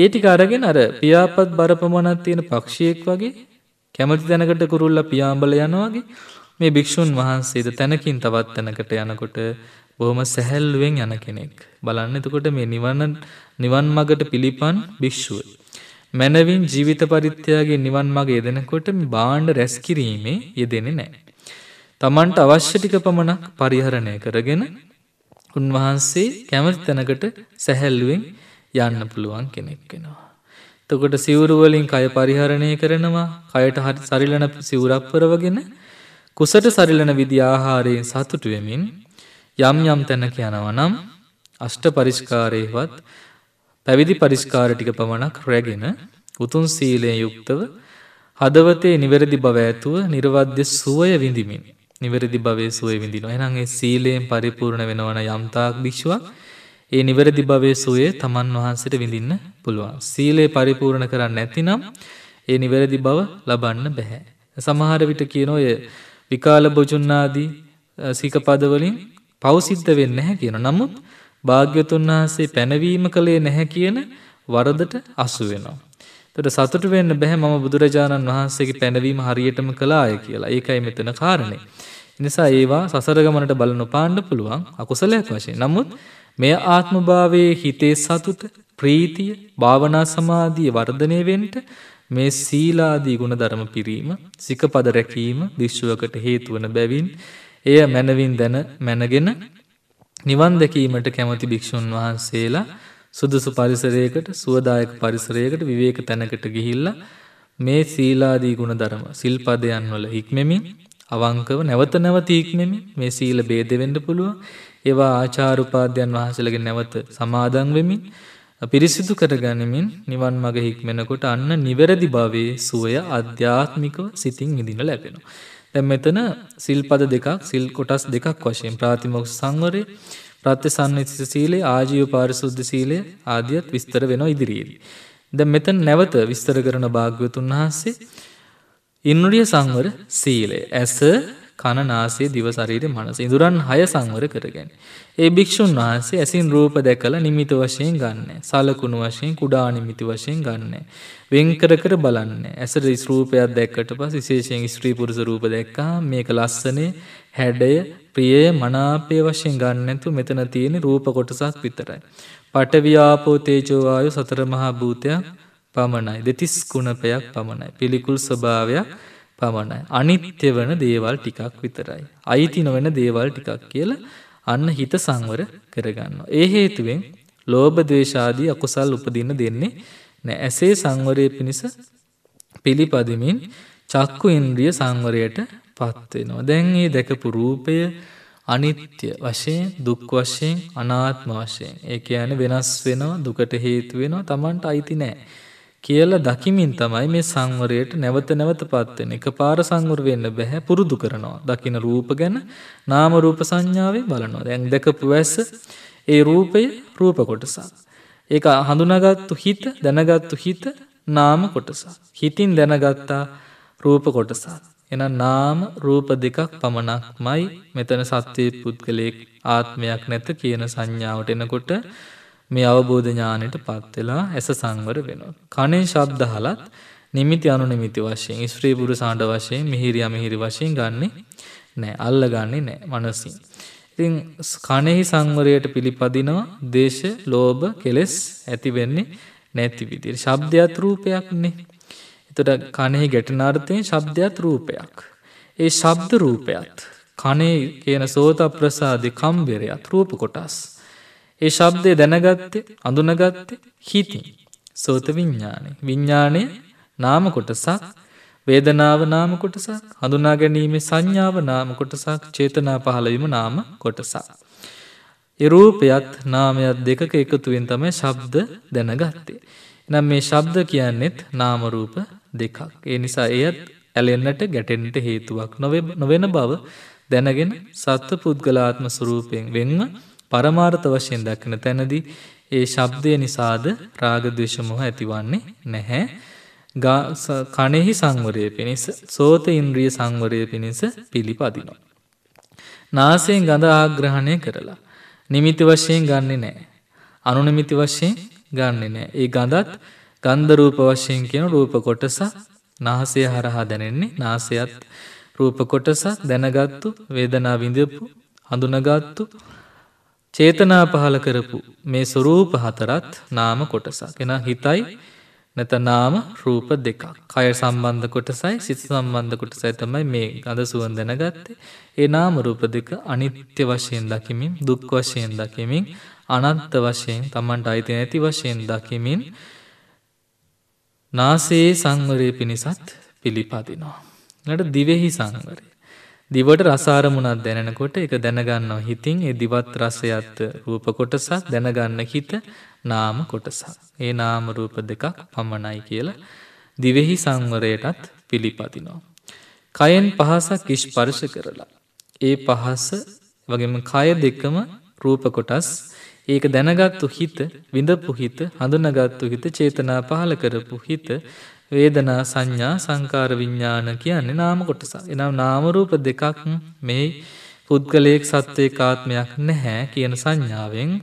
ඒටි අරගෙන අර පියාපත් බරපමණත් තියෙන පක්ෂයෙක් වගේ කැමති දැනකට කුරුල්ල පියාම්බල යනවාගේ මේ භික්‍ෂූන් වහන්සේද තැනකින් තවත් තැනකට යනකොට බොහොම සැහැල්ලුවෙන් යන කෙනෙක්. බලන්න එතකොට මේ නිවන්න නිවන් මගට පිළිපන් භික්‍ෂුව. මැනවින් ජීවිත පරිත්‍යයාගේ නිවන් මග යෙදෙනකොට බාණ්ඩ රැස් කිරීමේ යෙදෙන නෑ. තමන්ට අවශ්‍ය ටික පමණක් පරිහරණය කරගෙන උන්වහන්සේ කැමති තැනකට සැහැල්ලුවෙන් යන්න පුළුවන් කෙනෙක් වෙනවා. තකොට සිවුරුවලින් කය පරිහරණය කරනවා කයට හරි සරිලන සිවුරක්පරවගෙන කුසට සරිලන විදි ආහාරයෙන් සතුටුවමින් යම් යම් තැනක යනවනම් අෂ්ට පරිෂ්කාරයවත් පැවිදි පරිස්කාර ටික පමණක් රැගෙන උතුම් සීලයෙන් යුක්තව හදවතේ නිවැරදි බව ඇතුව නිර්වද්‍ය සුවය විඳිමින් නිවැරදි භවයේ සුවය විඳිනවා. එහෙනම් ඒ සීලයෙන් පරිපූර්ණ වෙනවන යම්තාක් භික්ෂුවක් ඒ නිවැරදි භවයේ සුවය තමන් වහන්සේට විඳින්න පුළුවන්. සීලය පරිපූර්ණ කරන්නේ නැතිනම් ඒ නිවැරදි බව ලබන්න බැහැ. සමහර විට කියන ඔය විකාල බොජුන්නාදී සීකපදවලින් පෞසිද්ධ වෙන්නේ නැහැ කියන. නමුත් භාග්‍යතුන් වහන්සේ පැනවීම කළේ නැහැ කියන වරදට අසු වෙනවා. තොට සතුට වෙන්න බැහැ ම බුදුරජාණන් වහන්සේගේ පැනවීම හරියටම කලාය කියලා ඒකයි මෙතන කාරණය. නිසා ඒවා සසරගමනට බලන පාණ්ඩ පුළුවන් අකුසලයක් වශයෙන්. නමුත් මෙය ආත්මභාවයේ හිතේ සතුට ප්‍රීතිය භාවනා සමාධිය වර්ධනය වෙන්ට මේ සීලාදී ගුණ ධර්ම පිරීම සිකපද රැකීම විශ්වකට හේතුවන බැවින් එය මැනවින් දැන මැනගෙන නිවන් දැකීමට කැමති භික්‍ෂූන් වහන්සේලා සුදුසු පරිසරයකට සුවදායක පරිසරයකට විවේක තැනකට ගිහිල්ල මේ සීලාදී ගුණ දරම සිල්පදයන් වල හික්මෙමින් අවංකව නැවත නැවත ඉක්මෙමින් මේ සීල බේදවෙන්ඩ පුළුව ඒවා ආචාරුපාද්‍යයන් වහසලගෙන නැවත සමාදන් වෙමින් පිරිසිදු කරගනිමින් නිවන් මග හික්මෙනකොට අන්න නිවැරදි භවයේ සුවය අධ්‍යාත්මිකව සිතින් ඉදින ලැබෙනවා. දැන් මෙතන සිල්පද දෙකක් සිල් කොටස් දෙකක් වශයෙන් ප්‍රාතිමෝක්ෂ සංවරය ප්‍රත්‍යසන්නිත සීලය ආජීව පාරිශුද්ධ සීලය ආදියත් විස්තර වෙනවා ඉදිරියේදී. දැන් මෙතන නැවත විස්තර කරන භාග්‍යවතුන් වහන්සේ ඉන්ද්‍රිය සංවර සීලය ඇස කන නාසය දිව ශරීරය මනස ඉඳුරන් හය සංවර කරගෙන. ඒ භික්ෂුන් වහන්සේ ඇසින් රූප දැකලා නිමිත වශයෙන් ගන්න. සලකුණු වශයෙන් කුඩා නිමිති වශයෙන් ගන්න. වෙන්කර කර බලන්න. ඇසට ස්රූපයක් දැක්කට පස් විශේෂයෙන් ස්ත්‍රී පුරුෂ රූප දැක්කා මේක ලස්සනේ හැඩය ප්‍රියය මනාපය වශයෙන් ගන්නැතු මෙතන තියෙන රූප කොටසක් විතරයි. පටවි්‍යාපෝතේජෝවායු සතර මහා භූතයක් පමණයි. දෙතිස් කුණපයක් පමණයි. පිළිකුල් ස්වභාවයක් පමණයි. අනිත්‍ය වන දේවල් ටිකක් විතරයි. අයිති නොවන දේවල් ටිකක් කියල අන්න හිත සංවර කරගන්න. ඒ හේතුවෙන් ලෝභ දේශාදී අකුසල් උපදින්න දෙන්නේ නෑ ඇසේ සංවරය පිණිස පිළිපදමින් චක්කු ඉන්ද්‍රිය සංවරයට පත්වෙනවා. දැන් ඒ දැකපු රූපය අනිත්‍ය වශයෙන් දුක් වශයෙන් අනාත්ම වශයෙන්. ඒ යන වෙනස් වෙනවා දුකට හේතුවෙනවා තමන්ට අයිති නෑ. කියලා දකිමින් තමයි මේ සංවරයට නැවත නැවත පත්වෙන එක පාර සංවර වෙන්න බැහැ පුරුදු කරනවා. දකින රූප ගැන නාම රූප සංඥාවේ බලනවා. දැන් දැකපු වැස්ස ඒ රූපය රූප කොටසක්. ඒක හඳුනාගත්තු හිත දැනගත්තු හිත නාම කොටසක්. හිතින් දැනගත්තා රූප කොටසක්. එන නාම රූප දෙකක් පමණක් මයි මෙතන සත්‍යය පුද්ගලයෙක් ආත්මයක් නැත කියන සංඥාවට එනකොට මේ අවබෝධ ඥානයට පත්වෙලා ඇස සංවර වෙනවා. කනේ ශබ්දහලත් නිමිති අනුනිමිති වශයෙන් ස්ත්‍රී පුරු සාණ්ඩ වශයෙන් මිහිරිය මිහිරි වශයෙන් ගන්නේ නෑ අල්ල ගන්නේ නෑ මනසින්. ඉතින් කනෙහි සංවරයට පිළිපදිනවා දේශ ලෝභ කෙලෙස් ඇති වෙන්නේ නැති විදිර. ශබ්දයත් රූපයක්නේ. එතට කනෙහි ගැටනාර්ථයෙන් ශබ්දයත් රූපයක්. ඒ ශබ්ද රූපයත් කනේ කියන සෝත ප්‍රසාධි කම්බෙරයත් රූප කොටස්. ඒ ශබ්දය දැනගත්තේ අඳුනගත්තේ හිතින්. සෝත විඤ්ඥානය. විඤ්ඥානය නාම කොටසක් වේදනාව නාම කොටසක් හඳුනා ගැනීමේ සංඥාව නාම කොටසක් චේතනා පහළවීම නාම කොටසක්. එරූපයත් නාමයත් දෙකක එකතුවෙන් තමයි ශබ්ද දැනගත්තේ. නම් මේ ශබ්ද කියන්නෙත් නාමරූප දෙකක්. ඒ නිසා එයත් ඇලෙන්න්නට ගැටෙන්ට හේතුවක් නොවෙන බව දැනගෙන සත්ව පුද්ගලාත්ම ස්වරූපයෙන් වෙන්න පරමාර්ථ වශයෙන් දකින තැනදී ඒ ශබ්දය නිසාද රාගදේශමහ ඇතිවන්නේ නැහැ. කනෙහි සංවරය පිණිස සෝත ඉන්ද්‍රිය සංවරය පිණිස පිළිපදිනවා. නාසයෙන් ගඳ ආග්‍රහණය කරලා. නිමිති වශයෙන් ගන්නේ නෑ. අනුනමිති වශයෙන් ගන්නේ නෑ. ඒ ගඳත් ගන්ධරූප වශයෙන් කියන රූප කොටස නාහසය හරහා දැනෙන්නේ නාසයත් රූප කොටසක් දැනගත්තු වේදනා විඳපු හඳුනගත්තු චේතනා පහල කරපු මේ ස්වරූප හතරත් නාම කොටසක් එෙන හිතයි නැත නාම රූප දෙකක් කය සම්බන්ධ කොටසයි සිත් සම්බන්ධ කොටසයි තමයි මේ අඳ සුවන්දන ගත්තේ ඒ නාම රූප දෙක අනිත්‍ය වශයෙන් දකිමින් දුක් වශයෙන් දකිමින් අනන්ත වශයෙන් තමන්ට අයිති නැති වශයෙන් දකිමින් නාසේ සංවරය පිණිසත් පිළිපදිනවා. ලට දිවෙහි සංවරය දිවට රසාරමුණක් දැනෙනකොට එක දැනගන්නවා හිතින් ඒ දිවත් රසයත්ත රූප කොටසක් දැනගන්න හිත නාම කොටසක්. ඒ නාම රූප දෙකක් පමණයි කියලා දිවෙහි සංවරයටත් පිළිපතිනවා. කයෙන් පහසක් ඉෂ්පර්ශ කරලා. ඒ පහස වගේම කය දෙකම රූප කොටස් ඒක දැනගත්තු හිත විඳපු හිත හඳුනගත්තු හිත චේතනා පහල කරපු හිත වේදනා සංඥා සංකාර විඤ්ඥාන කියන්නේ නාම කොටස. එනම් නාමරූප දෙකක් මේ පුද්ගලයෙක් සත්වය කාත්මයක් නැහැ කියන සංඥාවෙන්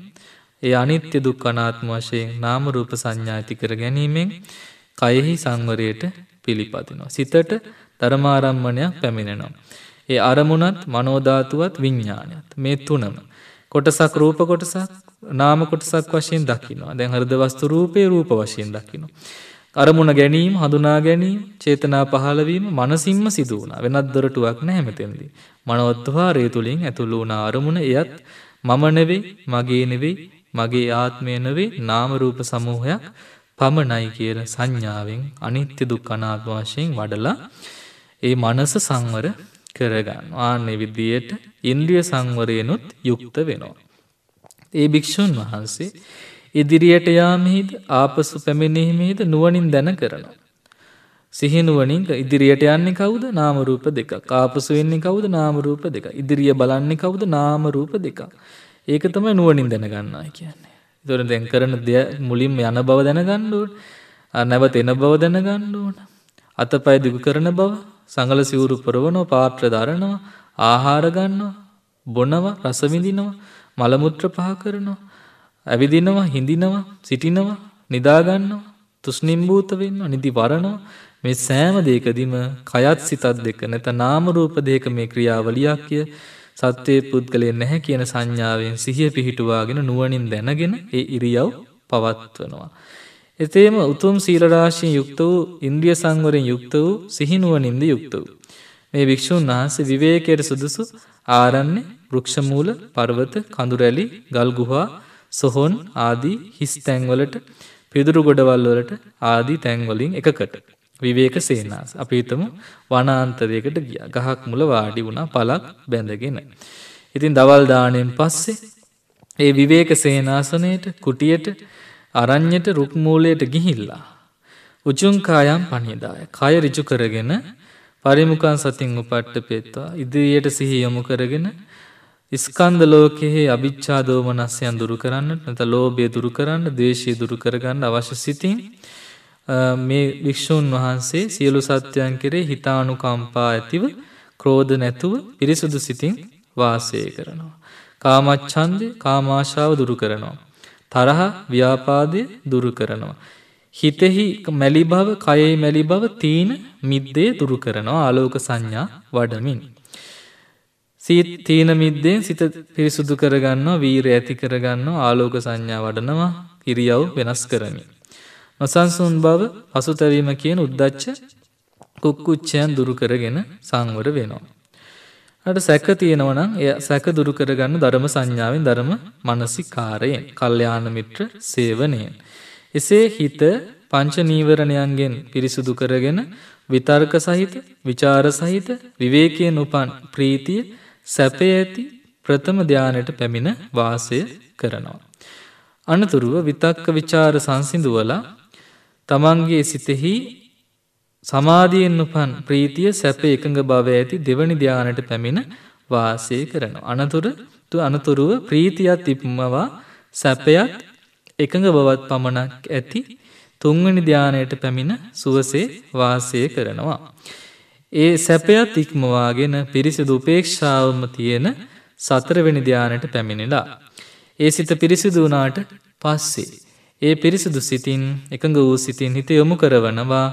ඒ අනිත්‍ය දුක් අනාත්ම වශයෙන් නාමරූප සංඥාති කර ගැනීමෙන් කයෙහි සංවරයට පිළිපතිනවා. සිතට ධර්මාරම්මණයක් පැමිණෙනවා. ඒ අරමුණත් මනෝධාතුවත් විඤ්ඥානයත් මේ තුනම. කොටසක් රූප කොටසක් නාම කොටසක් වශයෙන් දකිනවා දැන් හරද වස්තු රූපය රූප වශයෙන් දකිනවා. අරමුණ ගැනීම හඳුනා ගැනීම චේතනා පහළවීම මනසින්ම සිදු වුණා. වෙනත් දොරටුවක් නැහැ මෙතෙන්දී. මනෝද්වාරය තුලින් ඇතුළු වුණ අරමුණ එයත් මම නෙවෙයි, මගේ නෙවෙයි, මගේ ආත්මය නෙවෙයි, නාම රූප සමූහයක් පමණයි කියන සංඥාවෙන් අනිත්‍ය දුක්ඛ අනාත්ම වශයෙන් වඩලා ඒ මනස සංවර කරගන්න. ආන්නේ විදියට ඉන්ද්‍රිය සංවරයනොත් යුක්ත වෙනවා. ඒ භික්ෂුන් වහන්සේ ඉදිරියට යාමහිද ආපසු පැමිණීමහිද නුවනින් දැන කරනවා. සිහිනුවනින් ඉදිරියට යන්නේ කවුද නාමරූප දෙක ආපසු වෙන්නේ කවුද නාමරූප දෙක ඉදිරිය බලන්නේ කවුද නාමරූප දෙක. ඒක තමයි නුවනින් දැනගන්නා කියන්නේ. තොර දැන් කරන දෙය මුලින්ම යන බව දැනගණ්ඩුවට නැවත එන බව දැනගණ්ඩුවන. අත පය දිගු කරන බව සඟල සිවුරු පුරවනෝ පාත්‍ර දරනවා ආහාරගන්නවා බොනවා රසවිඳිනවා මළමුත්‍ර පහ කරනවා ඇවිදිනවා හිඳිනවා සිටිනවා නිදාගන්නවා තුෂ්නිම්භූත වෙන්නවා නිදි වරනවා මේ සෑම දෙයකදීම කයත් සිතත් දෙක නැත නාම රූප දෙක මේ ක්‍රියාවලියක් කිය සත්වයේ පුද්ගලය නැහැ කියන සංඥාවෙන් සිහිය පිහිටුවාගෙන නුවණින් දැනගෙන ඒ ඉරියව් පවත්වනවා. එතේම උතුම් සීල රාශියෙන් යුක්ත වූ ඉන්ද්‍රිය සංවරයෙන් යුක්ත වූ සිහි නුවණින්ද යුක්ත වූ මේ වික්ෂුන් වහන්සේ විවේකයට සුදුසු ආරණ්‍ය, වෘක්ෂ මූල, පර්වත, කඳු රැලි, ගල් ගුහා සොහොන් ආදී හිස් තැන්වලට පිදුරු ගොඩවල්වලට ආදී තැන්වලින් එකකට. විවේක සේනස්. අපිතම වනාන්තරයකට ගිය ගහක් මුල වාඩි වුණා පලක් බැඳගෙන. ඉතින් දවල් දාණයෙන් පස්සේ ඒ විවේක සේනාසනයට කුටියට අරඤ්ඤයට රුක්මූලයට ගිහිල්ලා උජුංකායම් පණිදාය කය ඍජු කරගෙන පරිමුඛං සතින් උපට්ඨ පෙත්වා ඉදිරියට සිහි යොමු කරගෙන ස්කන්ද ලෝකෙහි අභිච්චා දෝමනස්යන් දුරු කරන්න නැත ලෝබය දුරු කරන්න දේශය දුරු කරගන්න අවශ්‍ය සිතින් මේ භික්‍ෂූන් වහන්සේ සියලු සත්‍යයන් කෙරේ හිතානුකම්පා ඇතිව ක්‍රෝධ නැතුව පිරිසුදු සිතින් වාසය කරනවා. කාමච්චන්ද කාමාශාව දුරු කරනවා. තරහ ව්‍යාපාදය දුරු කරනවා. හිතෙහි මැලි බව කයේ මැලි බව තීන මිද්දේ දුරු කරනවා ආලෝක සංඥා වඩමින්. සීත් තීන මිද්දෙන් සිත පිරිසුදු කරගන්නවා වීර ඇති කරගන්නවා ආලෝක සංඥා වඩනවා කිරියව් වෙනස් කරමි. නොසන්සුන් බව අසුතැවීම කියන උද්දච්ච කුක්කුච්චයන් දුරු කරගෙන සංවර වෙනවා. අට සැක තියෙනවනම් එය සැක දුරු කරගන්න ධර්ම සංඥාවෙන් ධර්ම මනසිකාරයෙන් කල්යාණ මිත්‍ර සේවනයෙන්. එසේ හිත පංච නීවරණයන්ගෙන් පිරිසුදු කරගෙන විතර්ක සහිත විචාර සහිත විවේකයෙන් උපන් ප්‍රීතිය සැපේ ඇති ප්‍රථම ධානයට පැමිණ වාසය කරනවා. අනතුරුව විතක්ක ਵਿਚාර සංසිඳුවලා තමන්ගේ සිතෙහි සමාධියෙන් උපන් ප්‍රීතිය සැප එකඟ බව ඇති දෙවනි ධානයට පැමිණ වාසය කරනවා. අනතුරු අනතුරුව ප්‍රීතියත් ඉක්මවා සැපයත් එකඟ බවත් පමණක් ඇති තුන්වැනි ධානයට පැමිණ සුවසේ වාසය කරනවා. ඒ සැපයත් ඉක්මවාගෙන පිරිසිදු උපේක්ෂාවම තියෙන සතරවෙනි ධ්‍යානයට පැමිණිලා. ඒ සිත පිරිසිදු වනාට පස්සේ. ඒ පිරිසිදු සිතින් එකඟ වූ සිතින් හිත යොමු කරවනවා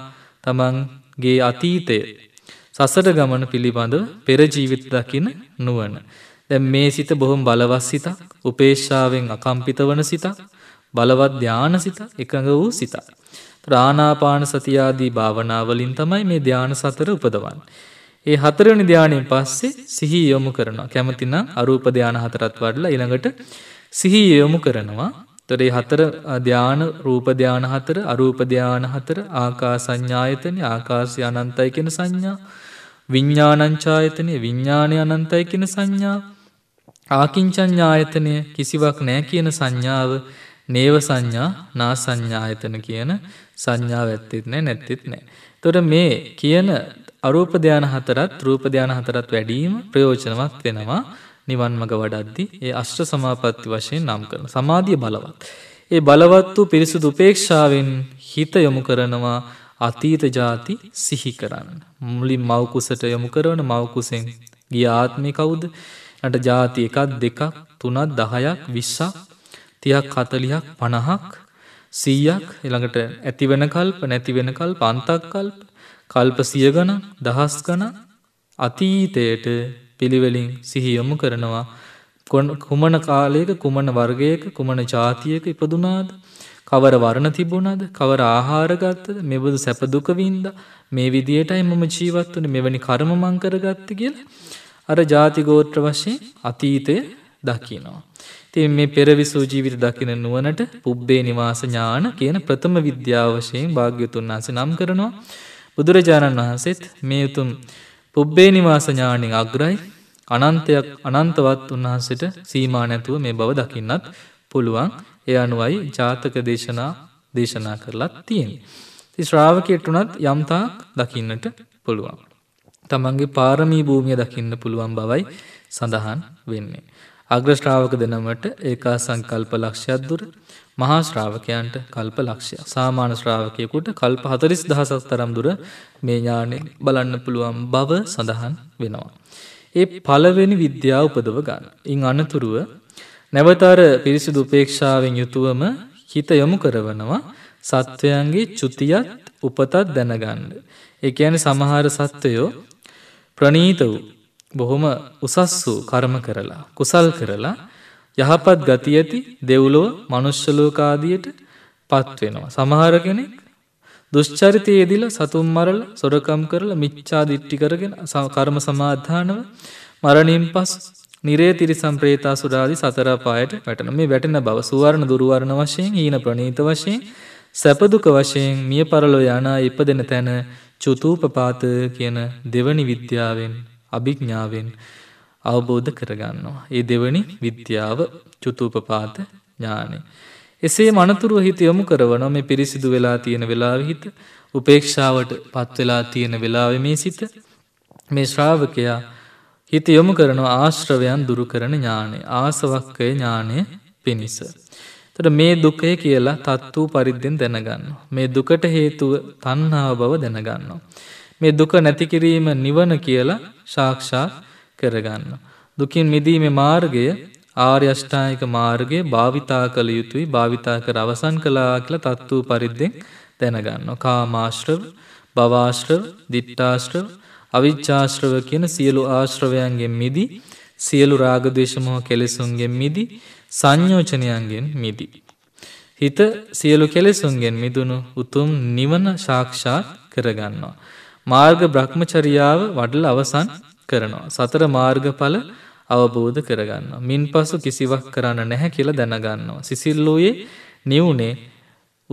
තමන්ගේ අතීතය. සසට ගමන පිළිබඳව පෙරජීවිත දකින නුවන. දැ මේ සිත බොහොම බලවස් සිතක් උපේක්ෂාවෙන් අකම්පිත වන සිතක් බලවත් ධ්‍යාන සිත එකඟ වූ සිතක්. ප්‍රාණාපාන සතිය ආදී භාවනා වලින් තමයි මේ ධාන සතර උපදවන්නේ. ඒ හතරවෙනි ධානයෙන් පස්සේ සිහිය යොමු කරනවා. කැමතිනම් අරූප ධාන හතරත් වඩලා ඊළඟට සිහිය යොමු කරනවා. ඒතරේ හතර ධාන රූප ධාන හතර අරූප ධාන හතර ආකාසඤ්ඤායතනෙ ආකාසය අනන්තයි කියන සංඥා විඤ්ඤාණංචායතනෙ විඤ්ඤාණය අනන්තයි කියන සංඥා ආකින්චඤ්ඤායතනය කිසිවක් නෑ කියන සංඥාව නේව සංඥා නා සංඥායතන කියන සංඥාව ඇත්තෙත් නෑ නැත්තෙත් නෑ. තොට මේ කියන අරූප ධ්‍යාන හතරත් රූප ධ්‍යාන හතරත් වැඩීම ප්‍රයෝජනවත් වෙනවා නිවන් මඟ වඩද්දි ඒ අෂ්ට සමාපත්ති වශයෙන් නම් කරන සමාධිය බලවත්. ඒ බලවත් වූ පිරිසුදු උපේක්ෂාවෙන් හිත යොමු කරනවා අතීත ಜಾති සිහි කරන්න. මුලින් මවකුසට යොමු කරන මවකුසෙන් ගිය ආත්මේ කවුද? ඊට ಜಾති 1ක් 2ක් 3ක් 10ක් 20ක් 30ක් 40ක් 50ක් සීයක් එළඟට ඇතිවෙන කල්ප නැතිවෙන කල් පන්තක් කල්ප කල්ප සිය ගණ දහස් ගණ අතීතයට පිළිවෙලින් සිහියොමු කරනවා කුමන කාලයක කුමන වර්ගයක කුමන ජාතියක ඉපදුනාද කවර වරණ තිබුණද කවර ආහාරගත්තද මෙබඳු සැපදුකවින්ද මේ විදියටයි මම ජීවත් වන මෙවැනි කරම මංකරගත්ත කියල අර ජාතිගෝත්‍ර වශයෙන් අතීතය දකිනවා. තින් මේ පෙරවිසූ ජීවිත දකින නුවනට පුබ්බේ නිවාස ඥාන කියන ප්‍රථම විද්‍යාවශයෙන් භාග්‍යතුන් වහන්සේ නම් කරනවා. බුදුරජාණන් වහන්සේත් මේ උතුම් පුබ්බේ නිවාස ඥාණින් අග්‍රයි අනන්තයක් අනන්තවත් උන්වහන්සේට සීමා නැතුව මේ බව දකින්නත් පුළුවන්. ඒ අනුවයි ජාතක දේශනා දේශනා කරලත් තියෙන්නේ. ඉතින් ශ්‍රාවකයට උනත් යම්තාක් දකින්නට පුළුවන්. තමන්ගේ පාරමී භූමිය දකින්න පුළුවන් බවයි සඳහන් වෙන්නේ. අග්‍රශ්‍රාවක දෙනමට ඒකා සංකල්ප ලක්ෂයක් දුර මහා ශ්‍රාවකයන්ට කල්ප ලක්ෂය සාමාන ශ්‍රාවකයකුට කල්ප හතරිස් දහසස් තරම් දුර මේ ඥානය බලන්න පුළුවන් බව සඳහන් වෙනවා. ඒ පළවෙනි විද්‍යාව උපදව ගන්න. ඉං අනතුරුව නැවතර පිරිසිදු උපේක්ෂාවෙන් යුතුවම හිත යොමු කරවනවා සත්වයන්ගේ චුතියත් උපතත් දැනගන්න. එකඇන සමහර සත්වයෝ ප්‍රනීත වූ බොහොම උසස් වූ කර්ම කරලා කුසල් කරලා යහපත් ගති ඇති දෙව්ලෝ මනුෂ්‍යලෝකාදියට පත්වෙනවා. සමහර කෙනෙක් දුෂ්චරිතයේදිල සතුම් මරල සොරකම් කරල මිච්චා දිට්ටි කරගෙන කර්ම සමාධානව මරණින් පස් නිරේ තිරිසම් ප්‍රේතා සුරාදි සතරාපායට වැටන මේ වැටෙන බව සුවර්ණ දුරුවරණ වශයෙන් හීන ප්‍රනීත වශයෙන් සැපදුක වශයෙන් මිය පරලෝ යනා ඉප දෙන තැන චුතූපපාත කියන දෙවනි විද්‍යාවෙන් අභිඥ්ඥාවෙන් අවබෝධ කරගන්නවා. ඒ දෙවනි විද්‍යාව චුතූපපාත ඥානය. එසේ මනතුරුව හිත යොමු කරවන මේ පිරිසිදු වෙලා තියෙන වෙලාවිහිත උපේක්ෂාවට පත්වෙලා තියෙන වෙලාව මේ සිත මේ ශ්‍රාවකයා හිත යොමු කරනවා ආශ්‍රවයන් දුරු කරන ඥානය ආසවක්කය ඥානය පිණිස. තොට මේ දුකය කියලා තත් වූ පරිද්දෙන් දැනගන්න. මේ දුකට හේතුව තන්නාව බව දැනගන්නවා. මේ දුක නැතිකිරීම නිවන කියලා ශාක්ෂා කරගන්න. දුකින් මිදීමේ මාර්ගය ආර්යෂ්ඨායික මාර්ගය භාවිතා කළ යුතුයි භාවිතා කර අවසන් කලා කියල තත්වූ පරිද්දෙන් දැනගන්න. කාමාශ්‍රව භවාශ්‍රව දිට්ටාශ්‍රව අවිච්චාශ්‍රව කියන සියලු ආශ්‍රවයන්ගෙන් මිදි සියලු රාගදේශමෝ කෙලෙසුන්ගෙන් මිදි සංයෝජනයන්ගෙන් මිදි. හිත සියලු කෙලෙසුන්ගෙන් මිදුණු උතුම් නිවන ශාක්ෂාත් කරගන්නවා. මාර්ග බ්‍රහ්මචරියාව වඩල අවසන් කරනවා. සතර මාර්ගඵල අවබෝධ කරගන්න. මින් පසු කිසිවක් කරන්න නැහැ කියලා දැනගන්නවා. සිසිල්ලෝයේ නිවුනේ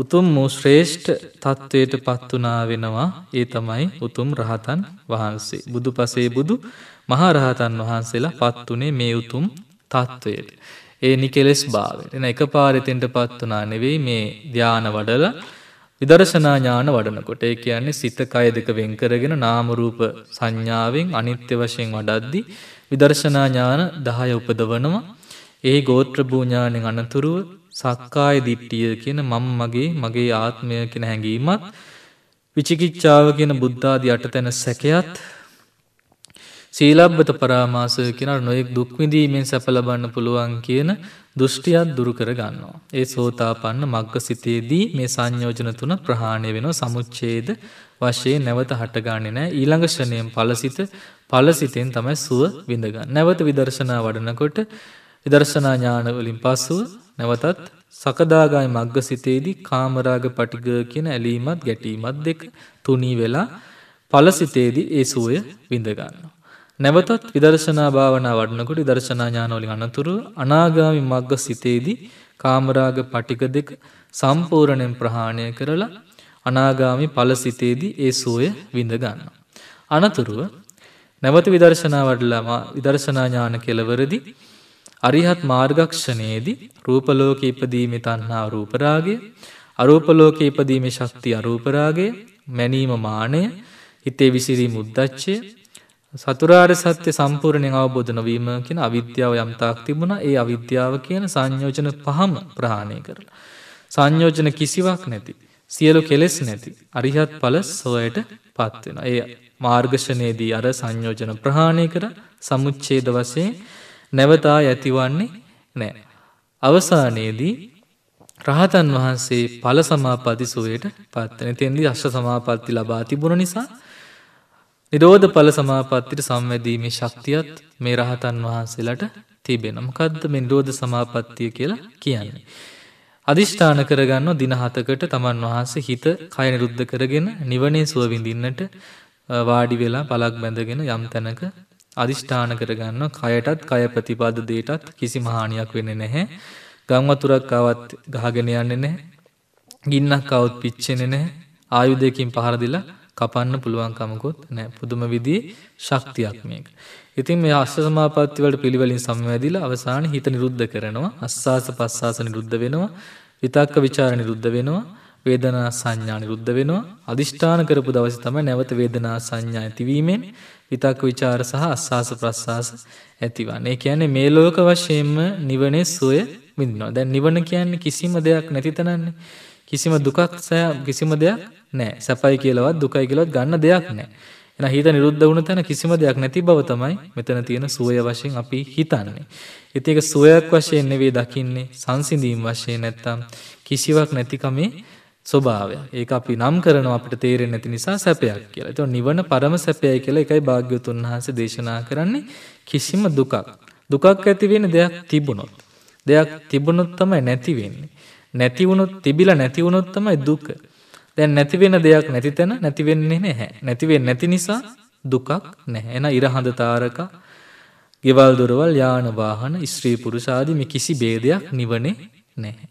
උතුම් වූ ශ්‍රේෂ්ඨ තත්ත්වයට පත්වනා වෙනවා ඒ තමයි උතුම් රහතන් වහන්සේ. බුදු පසේ බුදු මහරහතන් වහන්සේලා පත්වනේ මේ උතුම් තත්ත්වයට. ඒ නිකෙලෙස් භාවයට එන එක පාරිතෙන්ට පත්වනා නෙවෙයි මේ ධ්‍යාන වඩල විදර්ශනා ඥාන වඩනකොට ඒ කියන්නේ සිත කය දෙක වෙන් කරගෙන නාම රූප සංඥාවෙන් අනිත්‍ය වශයෙන් වඩද්දී විදර්ශනා ඥාන 10 උපදවනවා. ඒ ගෝත්‍ර භූඥාණෙන් අනතුරුව සක්කාය දිට්ඨිය කියන මම මගේ මගේ ආත්මය කියන හැඟීමත් විචිකිච්ඡාව කියන බුද්ධ ආදී අටතන සැකයත් සීලබ්බත පරාමාසය කෙන නොයෙක් දුක්විඳීමෙන් සැපලබන්න පුළුවන් කියන දෘෂ්ටියත් දුරුකර ගන්නවා. ඒ සෝතාපන්න මග්ග සිතයේදී මේ සංයෝජන තුන ප්‍රහාණය වෙන සමුච්චේද වශයේ නැවත හටගන්නේ නෑ ඊළඟශනයෙන් පලසිත පලසිතෙන් තමයි සුව විඳග. නැවත විදර්ශනා වඩනකොට විදර්ශනා ඥානවලින් පස්සුව නැවතත් සකදාගාය මග්ග සිතේදී කාමරාග පටිග කියන ඇලීමත් ගැටීමත් දෙක තුනී වෙලා පලසිතේදී ඒ සුවය විඳගන්න. නැවතත් විදර්ශනා භාවනා වඩනකොට විදර්ශනා ඥානවලින් අනතුරු අනාගාමි මග්ග සිතේදී කාමරාග පටික දෙක සම්පූර්ණයෙන් ප්‍රහාණය කරලා අනාගාමි ඵල සිතේදී ඒ සෝය විඳ ගන්නවා. අනතුරුව නැවත විදර්ශනා වඩලා විදර්ශනා ඥාන කෙලවරදී අරිහත් මාර්ගක්ෂණයේදී රූප ලෝකේ ඉපදීමේ තණ්හා රූප රාගය, අරූප ලෝකේ ඉපදීමේ ශක්තිය අරූප රාගය, මැනීම මානය, හිතේ විසිරී මුද්දච්චය, සතුරාර් සත්‍ය සම්පූර්ණයෙන් අවබෝධ නොවීම කියන අවිද්‍යාව යම්තාක් තිබුණ ඒ අවිද්‍යාව කියන සංයෝජන පහම ප්‍රහාණය කරලා. සංයෝජන කිසිවක් නැති. සියලු කෙලෙස් නැති. අරිහත් පල සොයට පත්වෙන. ඒ මාර්ගෂණයේදී අර සංයෝජන ප්‍රහාණය කර සමුච්චේද වසේ නැවතා ඇතිවන්නේ නෑ. අවසානයේදී රහතන් වහන්සේ පල සමාපති සුවයට පත්වන තෙන්දි අශ්ව සමාපත්ති ලබා තිබුණ නිසා නිරෝධ පල සමාපත්තිට සංවැදීමේ ශක්තියත් මේ රහතන් වහන්සේලට තිබෙන මොකද්ද මේ නිරෝධ සමාපත්තිය කියලා කියන්නේ. අධිෂ්ඨාන කරගන්න දින හතකට තමන් වහන්සේ හිත කය නිරුද්ධ කරගෙන නිවනේ සුව විඳින්නට වාඩි වෙලා පලක් බැඳගෙන යම් තැනක අධිෂ්ඨාන කරගන්න කයටත් කය ප්‍රතිපාද දෙයටත් කිසිම හානියක් වෙන්නේ නැහැ. ගම් වතුරක් ආවත් ගහගෙන යන්නේ නැහැ. ගින්නක් આવුත් පිච්චෙන්නේ නැහැ. ආයුධයකින් පහර දීලා කපන්න පුළුවන්කමකුත් නෑ පුදුම විදී ශක්තියක් මේක. ඉතින් මේ අස්ස සමාපත්තිවලට පිළිවෙලින් සම්වැදිලා අවසාන හිත නිරුද්ධ කරනවා අස්සාස පස්සාස නිරුද්ධ වෙනවා විතක්ක ਵਿਚාර නිරුද්ධ වෙනවා වේදනා සංඥා නිරුද්ධ වෙනවා අදිෂ්ඨාන කරපු දවසේ තමයි නැවත වේදනා සංඥා ඇතිවීමෙන් විතක් ਵਿਚාර සහ අස්වාස ප්‍රස්වාස ඇතිවන්නේ. ඒ කියන්නේ මේ ලෝක වශයෙන්ම නිවනේ සෝය විඳිනවා. දැන් නිවන කියන්නේ කිසිම දෙයක් නැති තැනන්නේ. කිසිම දුකක් කිසිම දෙයක් නෑ සැපයි කියලවත් දුකයි කියලවත් ගන්න දෙයක් නෑ. එන හිත නිරුද්ධ වුණ තැන කිසිම දෙයක් නැති බව තමයි මෙතන තියෙන සුවය වශයෙන් අපි හිතන්නේ. ඉතින් ඒක සුවයක් වශයෙන් නෙවෙයි දකින්නේ සංසිඳීම් වශයෙන් නැත්තම් කිසිවක් නැතිකමේ ස්වභාවය. ඒක අපි නම් කරනවා අපිට තේරෙන්නේ නැති නිසා සැපයක් කියලා. ඒතකොට නිවන පරම සැපයයි කියලා එකයි භාග්‍යවතුන් වහන්සේ දේශනා කරන්නේ කිසිම දුකක්. දුකක් ඇති වෙන දෙයක් තිබුණොත්. දෙයක් තිබුණොත් තමයි නැති වෙන්නේ. නැති වුණොත් තිබිලා නැති වුණොත් තමයි දුක. දැන් නැති වෙන දෙයක් නැති තැන නැති වෙන්නේ නැහැ. නැති වෙන්නේ නැති නිසා දුකක් නැහැ. එන ඉරහඳ තාරක, ගෙවල් දොරවල්, යාන වාහන, ස්ත්‍රී පුරුෂ ආදී මේ කිසි ભેදයක් නිවනේ නැහැ.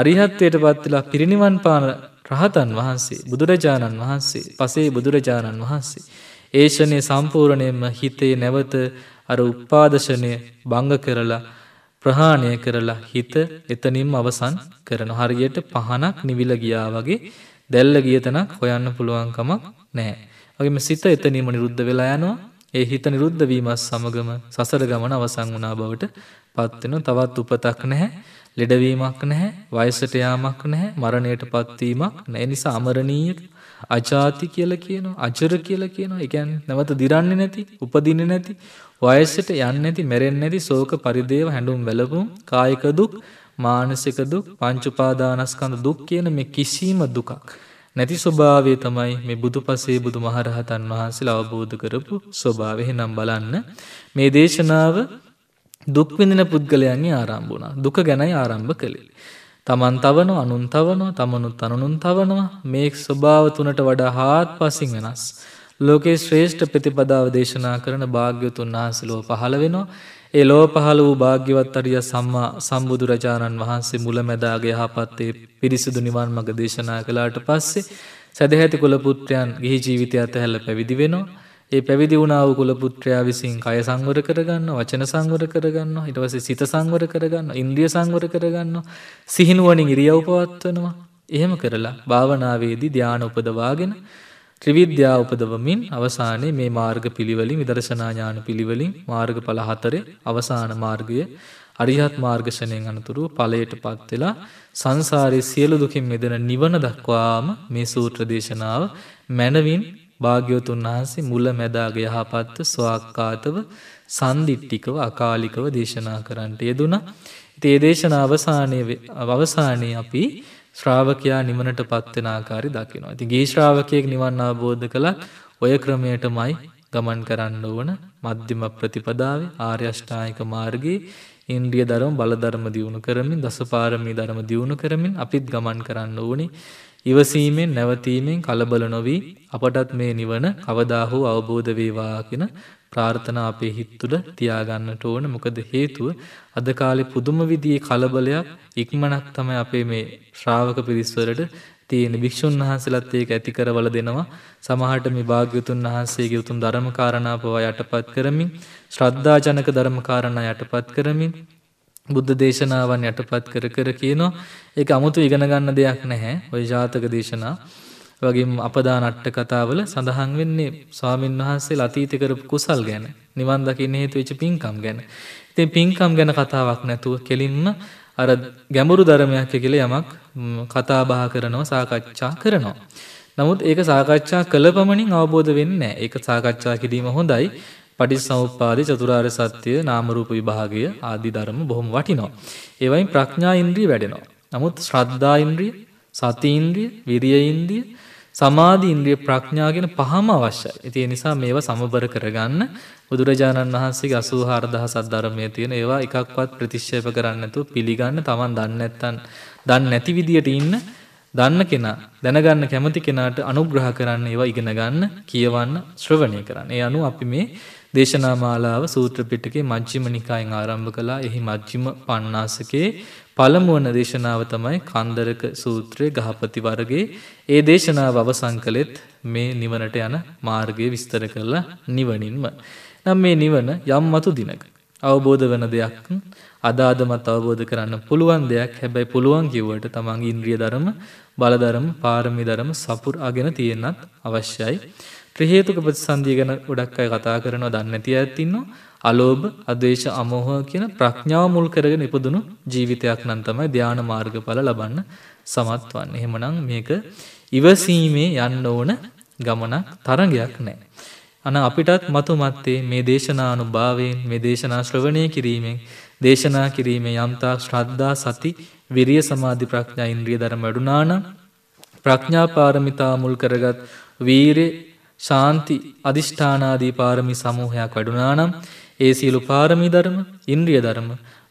අරිහත්ත්වයට පත් වෙලා පිරිණිවන් පාන රහතන් වහන්සේ, බුදුරජාණන් වහන්සේ, පසේ බුදුරජාණන් වහන්සේ ඒෂණයේ සම්පූර්ණයෙන්ම හිතේ නැවත අර උපාදශනය බංග කරලා ප්‍රහාණය කරලා හිත එතනින්ම අවසන් කරන හරියට පහනක් නිවිල ගියා වගේ දැල්ල ගියතනක් හොයන්න පුළුවන්කමක් නැහැ. වගේම සිත එතනීම නිරුද්ධ වෙලා යනවා. ඒ හිත නිරුද්ධ වීමත් සමගම සසර ගමන අවසන් වුණා බවට පත් වෙනවා. තවත් උපතක් නැහැ. ලෙඩවීමක් නැහැ වයසට යාමක් නැහැ මරණයට පත්වීමක් නැහැ නිසා අමරණීය අජාති කියලා කියනවා අජර කියලා කියනවා ඒ කියන්නේ නැවත දිරන්නේ නැති උපදින්නේ නැති වයසට යන්නේ නැති මැරෙන්නේ නැති ශෝක පරිදේව හැඬුම් වැළපුම් කායික දුක් මානසික දුක් පංචුපාදානස්කඳ දුක් කියන මේ කිසිීම දුකක්. නැති ස්වභාවය තමයි මේ බුදු පසේ බුදු මහරහතන් වහන්සේ අවබෝධ කරපු ස්වභාවහි නම් බලන්න. මේ දේශනාව දුක්විඳන පුද්ගලයන්ගේ ආරම්භුණා දුක ගැනයි ආරම්භ කළෙලි. තමන් තවන අනුන් තවනවා තමනුත් අනුන් තවනවා මේ ස්වභාව තුනට වඩා හාත් පසින් වෙනස්. ලෝකේ ශ්‍රේෂ්ඨ ප්‍රතිපදාව දේශනා කරන භාග්‍යතුන් වහන්සලෝ පහළ වෙනවා. ඒ ලෝ පහළ වූ භාග්‍යවත් අරිය සම්මා සම්බුදුරජාණන් වහන්සේ මුල මැදාගේ යහපත්තේ පිරිසිදු නිවන් මඟ දේශනා කළාට පස්සේ සැදහැති කුලපුත්‍රයන් ගිහි ජීවිතය අතහැල්ල පැවිදි වෙනවා. ඒ පැවිදි වුණාව කුලපුත්‍රයා විසින් කය සංවර කරගන්න වචන සංවර කරගන්න හිටවස සිත සංවර කරගන්න ඉන්ද්‍රිය සංවර කරගන්න සිහිනුවනින් ඉරියව් පවත්වනවා එහෙම කරලා භාවනාවේදී ධ්‍යාන උපදවාගෙන ත්‍රිවිද්‍යා උපදවමින් අවසානයේ මේ මාර්ග පිළිවෙලින් විදර්ශනා ඥාන පිළිවෙලින් මාර්ග ඵල හතරේ අවසාන මාර්ගය අරිහත් මාර්ගශණයෙන් අනතුරු ඵලයටපත් වෙලා සංසාරයේ සියලු දුකින් මිදෙන නිවන දක්වාම මේ සූත්‍ර දේශනාව මනවින් භාග්‍යවතුන් වහන්සේ මුල මැදාග යහපත් සෝක්කාතව සම්දිට්ටිකව අකාලිකව දේශනා කරන්නට යෙදුණා. ඉතින් මේ දේශන අවසානයේ අවසානයේ අපි ශ්‍රාවකයා නිමනට පත්වෙන ආකාරි දකිනවා. ඇති ගේ ශ්‍රාවකයෙක් නිවන් අවබෝධ කළ ඔය ක්‍රමයටමයි ගමන් කරන්න ඕන මධ්‍යම ප්‍රතිපදාව ආර්යෂ්ඨායික මාර්ගයේ ඉන්ඩිය දරම් බලධර්ම දියුණු කරමින් දසපාරමී ධර්ම දියුණු කරමින් අපිත් ගමන් කරන්න ඕනි ඉවසීමෙන් නැවතීමෙන් කලබල නොවී අපටත් මේ නිවන කවදා හෝ අවබෝධ වේවා කියෙන ප්‍රාර්ථනා අපේ හිත් තුළ තියාගන්නට ඕන මොකද හේතුව අද කාලේ පුදුම විදියේ කලබලයක් ඉක්මනක් තමයි අපේ මේ ශ්‍රාවක පිරිස්වලට තියෙන භික්ෂුන් වහන්සේලත් ඒක ඇති කරවල දෙනවා සමහරට මේ භාග්‍යතුන් වහන්සේගේ උතුම් ධර්ම කාරණා පවා යටපත් කරමින් ශ්‍රද්ධාජනක ධර්ම කාරණා යටපත් කරමින් බුද්ධ දේශනාවන් යටපත් කර කර කියනවා ඒක 아무තු ඉගෙන ගන්න දෙයක් නැහැ ওই ජාතක දේශනා වගේම අපදා නට්ට කතාවල සඳහන් වෙන්නේ ස්වාමීන් වහන්සේ අතීත කරපු කුසල් ගැන නිවන් දකින්න හේතු වෙච්ච පින්කම් ගැන. ඉතින් පින්කම් ගැන කතාවක් නැතුව කෙලින්ම අර ගැඹුරු ධර්මයක් කියලා යමක් කතා බහ කරනවා සාකච්ඡා කරනවා. නමුත් ඒක සාකච්ඡා කළ පමණින් අවබෝධ වෙන්නේ නැහැ. ඒක සාකච්ඡා කිරීම හොඳයි. පටිච්චසමුප්පාදේ චතුරාර්ය සත්‍ය නාම රූප විභාගය ආදී ධර්ම බොහොම වටිනවා. ඒ වයින් ප්‍රඥා ඉන්ද්‍රිය වැඩෙනවා. නමුත් ශ්‍රද්ධා ඉන්ද්‍රිය, සති ඉන්ද්‍රිය, විරිය ඉන්ද්‍රිය සමාධි ඉන්ද්‍රිය ප්‍රඥාගෙන පහම අවශ්‍යයි. ඉතින් නිසා මේව සමබර කරගන්න බුදුරජාණන් වහන්සේගේ 84000 ධර්මයේ තියෙන ඒවා එකක්වත් ප්‍රතික්ෂේප කරන්නේ නැතුව පිළිගන්න Taman දන්නේ නැත්නම් දන්නේ නැති විදියට ඉන්න දන්න කෙනා දැනගන්න කැමති කෙනාට අනුග්‍රහ කරන්න ඒවා ඉගෙන ගන්න කියවන්න ශ්‍රවණය කරන්න. ඒ අනුව අපි මේ දේශනා මාලාව සූත්‍ර පිටකේ මජ්ක්‍ධිම නිකායෙන් ආරම්භ කළා. එහි මජ්ක්‍ධිම පඤ්ණාසකේ පළමුවන දේශනාව තමයි කන්දරක සූත්‍රය ගහපති වර්ගේ ඒ දේශනාව අවසං කළෙත් මේ නිවනට යන මාර්ගය විස්තර කරලා නිවනින්ම. නම් මේ නිවන යම් මතු දිනක. අවබෝධ වන දෙයක් අදාදමත් අවබෝධ කරන්න පුළුවන් දෙයක් හැබැයි පුළුවන් කිව්වට තමන් ඉන්ද්‍රිය ධරම බලධරම පාරමි ධරම සපුර අගෙන තියෙන්නත් අවශ්‍යයි. ත්‍රහේතුක ප්‍රතිසන්දිය ගැන ගොඩක් අය කතා කරනවා දන්නැති ඇත්තින්නවා අලෝභ, අද්වේෂ, අමෝහ කියන ප්‍රඥාව මුල් කරගෙන ඉපදුණු ජීවිතයක් නම් තමයි ධාන මාර්ගඵල ලබන්න සමත් වන්නේ. එහෙමනම් මේක ඉවසීමේ යන්න ඕන ගමනක් තරගයක් නෑ. අන අපිටත් මතු මත්තේ මේ දේශනානුභාවයෙන් මේ දේශනා ශ්‍රවණය කිරීමෙන් දේශනා කිරීමේ යම්තා ශ්‍රද්ධා සති විරිය සමාධි ප්‍රඥා ඉන්ද්‍රිය ධර්ම වැඩුණානම් ප්‍රඥා පාරමිතා මුල් කරගත් වීරය ශාන්ති අධිෂ්ඨානාදී පාරමි සමූහයක් වැඩුණානම් ඒ සියලු පාරමී ධර්ම ඉන්ද්‍රිය ධර්ම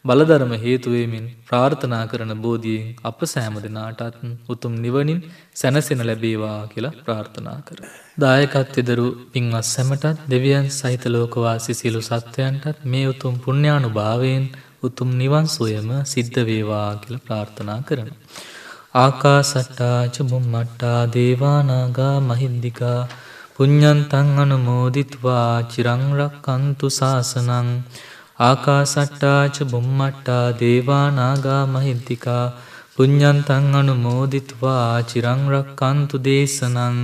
බලධර්ම හේතුවේමින් ප්‍රාර්ථනා කරන බෝධියෙන් අප සෑම දෙනාටත් උතුම් නිවනින් සැනසෙන ලැබේවා කියලා ප්‍රාර්ථනා කර. දායකත් එදරු පින්වත් සැමටත් දෙවියන් සහිත ලෝකවාසි සියලු සත්වයන්ටත් මේ උතුම් පුුණ්‍යානු භාවයෙන් උතුම් නිවන් සොයම සිද්ධ වේවා කියල ප්‍රාර්ථනා කරන. ආකා සට්ටාච බුම්මට්ටා දේවානාගා මහින්දිකා පුඤ්ඥන්තං අනුමෝදිත්වා චිරංරක් අන්තු ශාසනං ආකාසට්ටාච බුම්මට්ටා දේවානාගා මහින්තිකා පුඤ්ඥන්තං අනුමෝදිත්වා චිරංරක් අන්තු දේශනං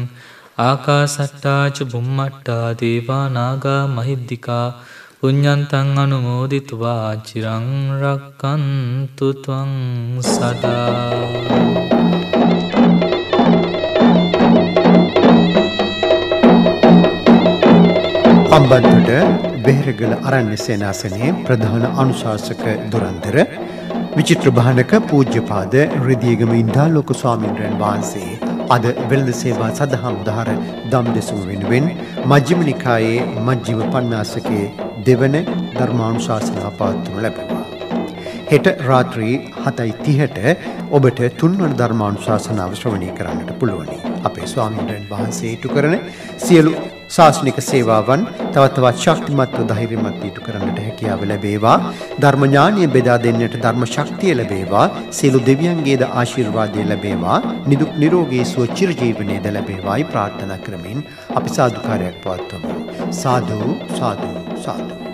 ආකාසට්ටාච බුම්මට්ටා දේවානාගා මහිද්දිකා පුඤ්ඥන්තං අනුමෝදිත්වා චිරංරක්කන්තුතුවං සටා අම්බන්තොට බෙහෙරගල අරණ්‍ය සේනාසනයේ ප්‍රධාන අනුශාසක දුරන්තර විචිත්‍ර භානක පූජ්‍යපාද රිදීගම ඉන්දා ලෝක ස්වාමීන් වහන්සේ අද වෙළඳ සේවා සඳහා උදාහර දම් දෙසුම වෙනුවෙන් මජ්ක්‍ධිම නිකායේ මජ්ක්‍ධිම පඤ්ඤාසකේ දෙවන ධර්මානුශාසනා පවත්වනු ලැබුණා. හෙට රාත්‍රී 7:30ට ඔබට තුන්වන ධර්මානුශාසනාව ශ්‍රවණය කරන්නට පුළුවනි. අපේ ස්වාමීන් වහන්සේ ඉටු කරන සියලු ශාසනික සේවාවන් තව තවත් ශක්තිමත්ව ධෛර්යමත් ඉටු කරන්නට හැකියාව ලැබේවා ධර්ම ඥානීය බෙදා දෙන්නට ධර්ම ශක්තිය ලැබේවා සියලු දෙවියන්ගේද ආශිර්වාදය ලැබේවා නිදුක් නිරෝගී සුව චිර ජීවනයේද ලැබේවායි ප්‍රාර්ථනා කරමින් අපි සාදුකාරයක් පවත්වමු සාදු සාදු සාදු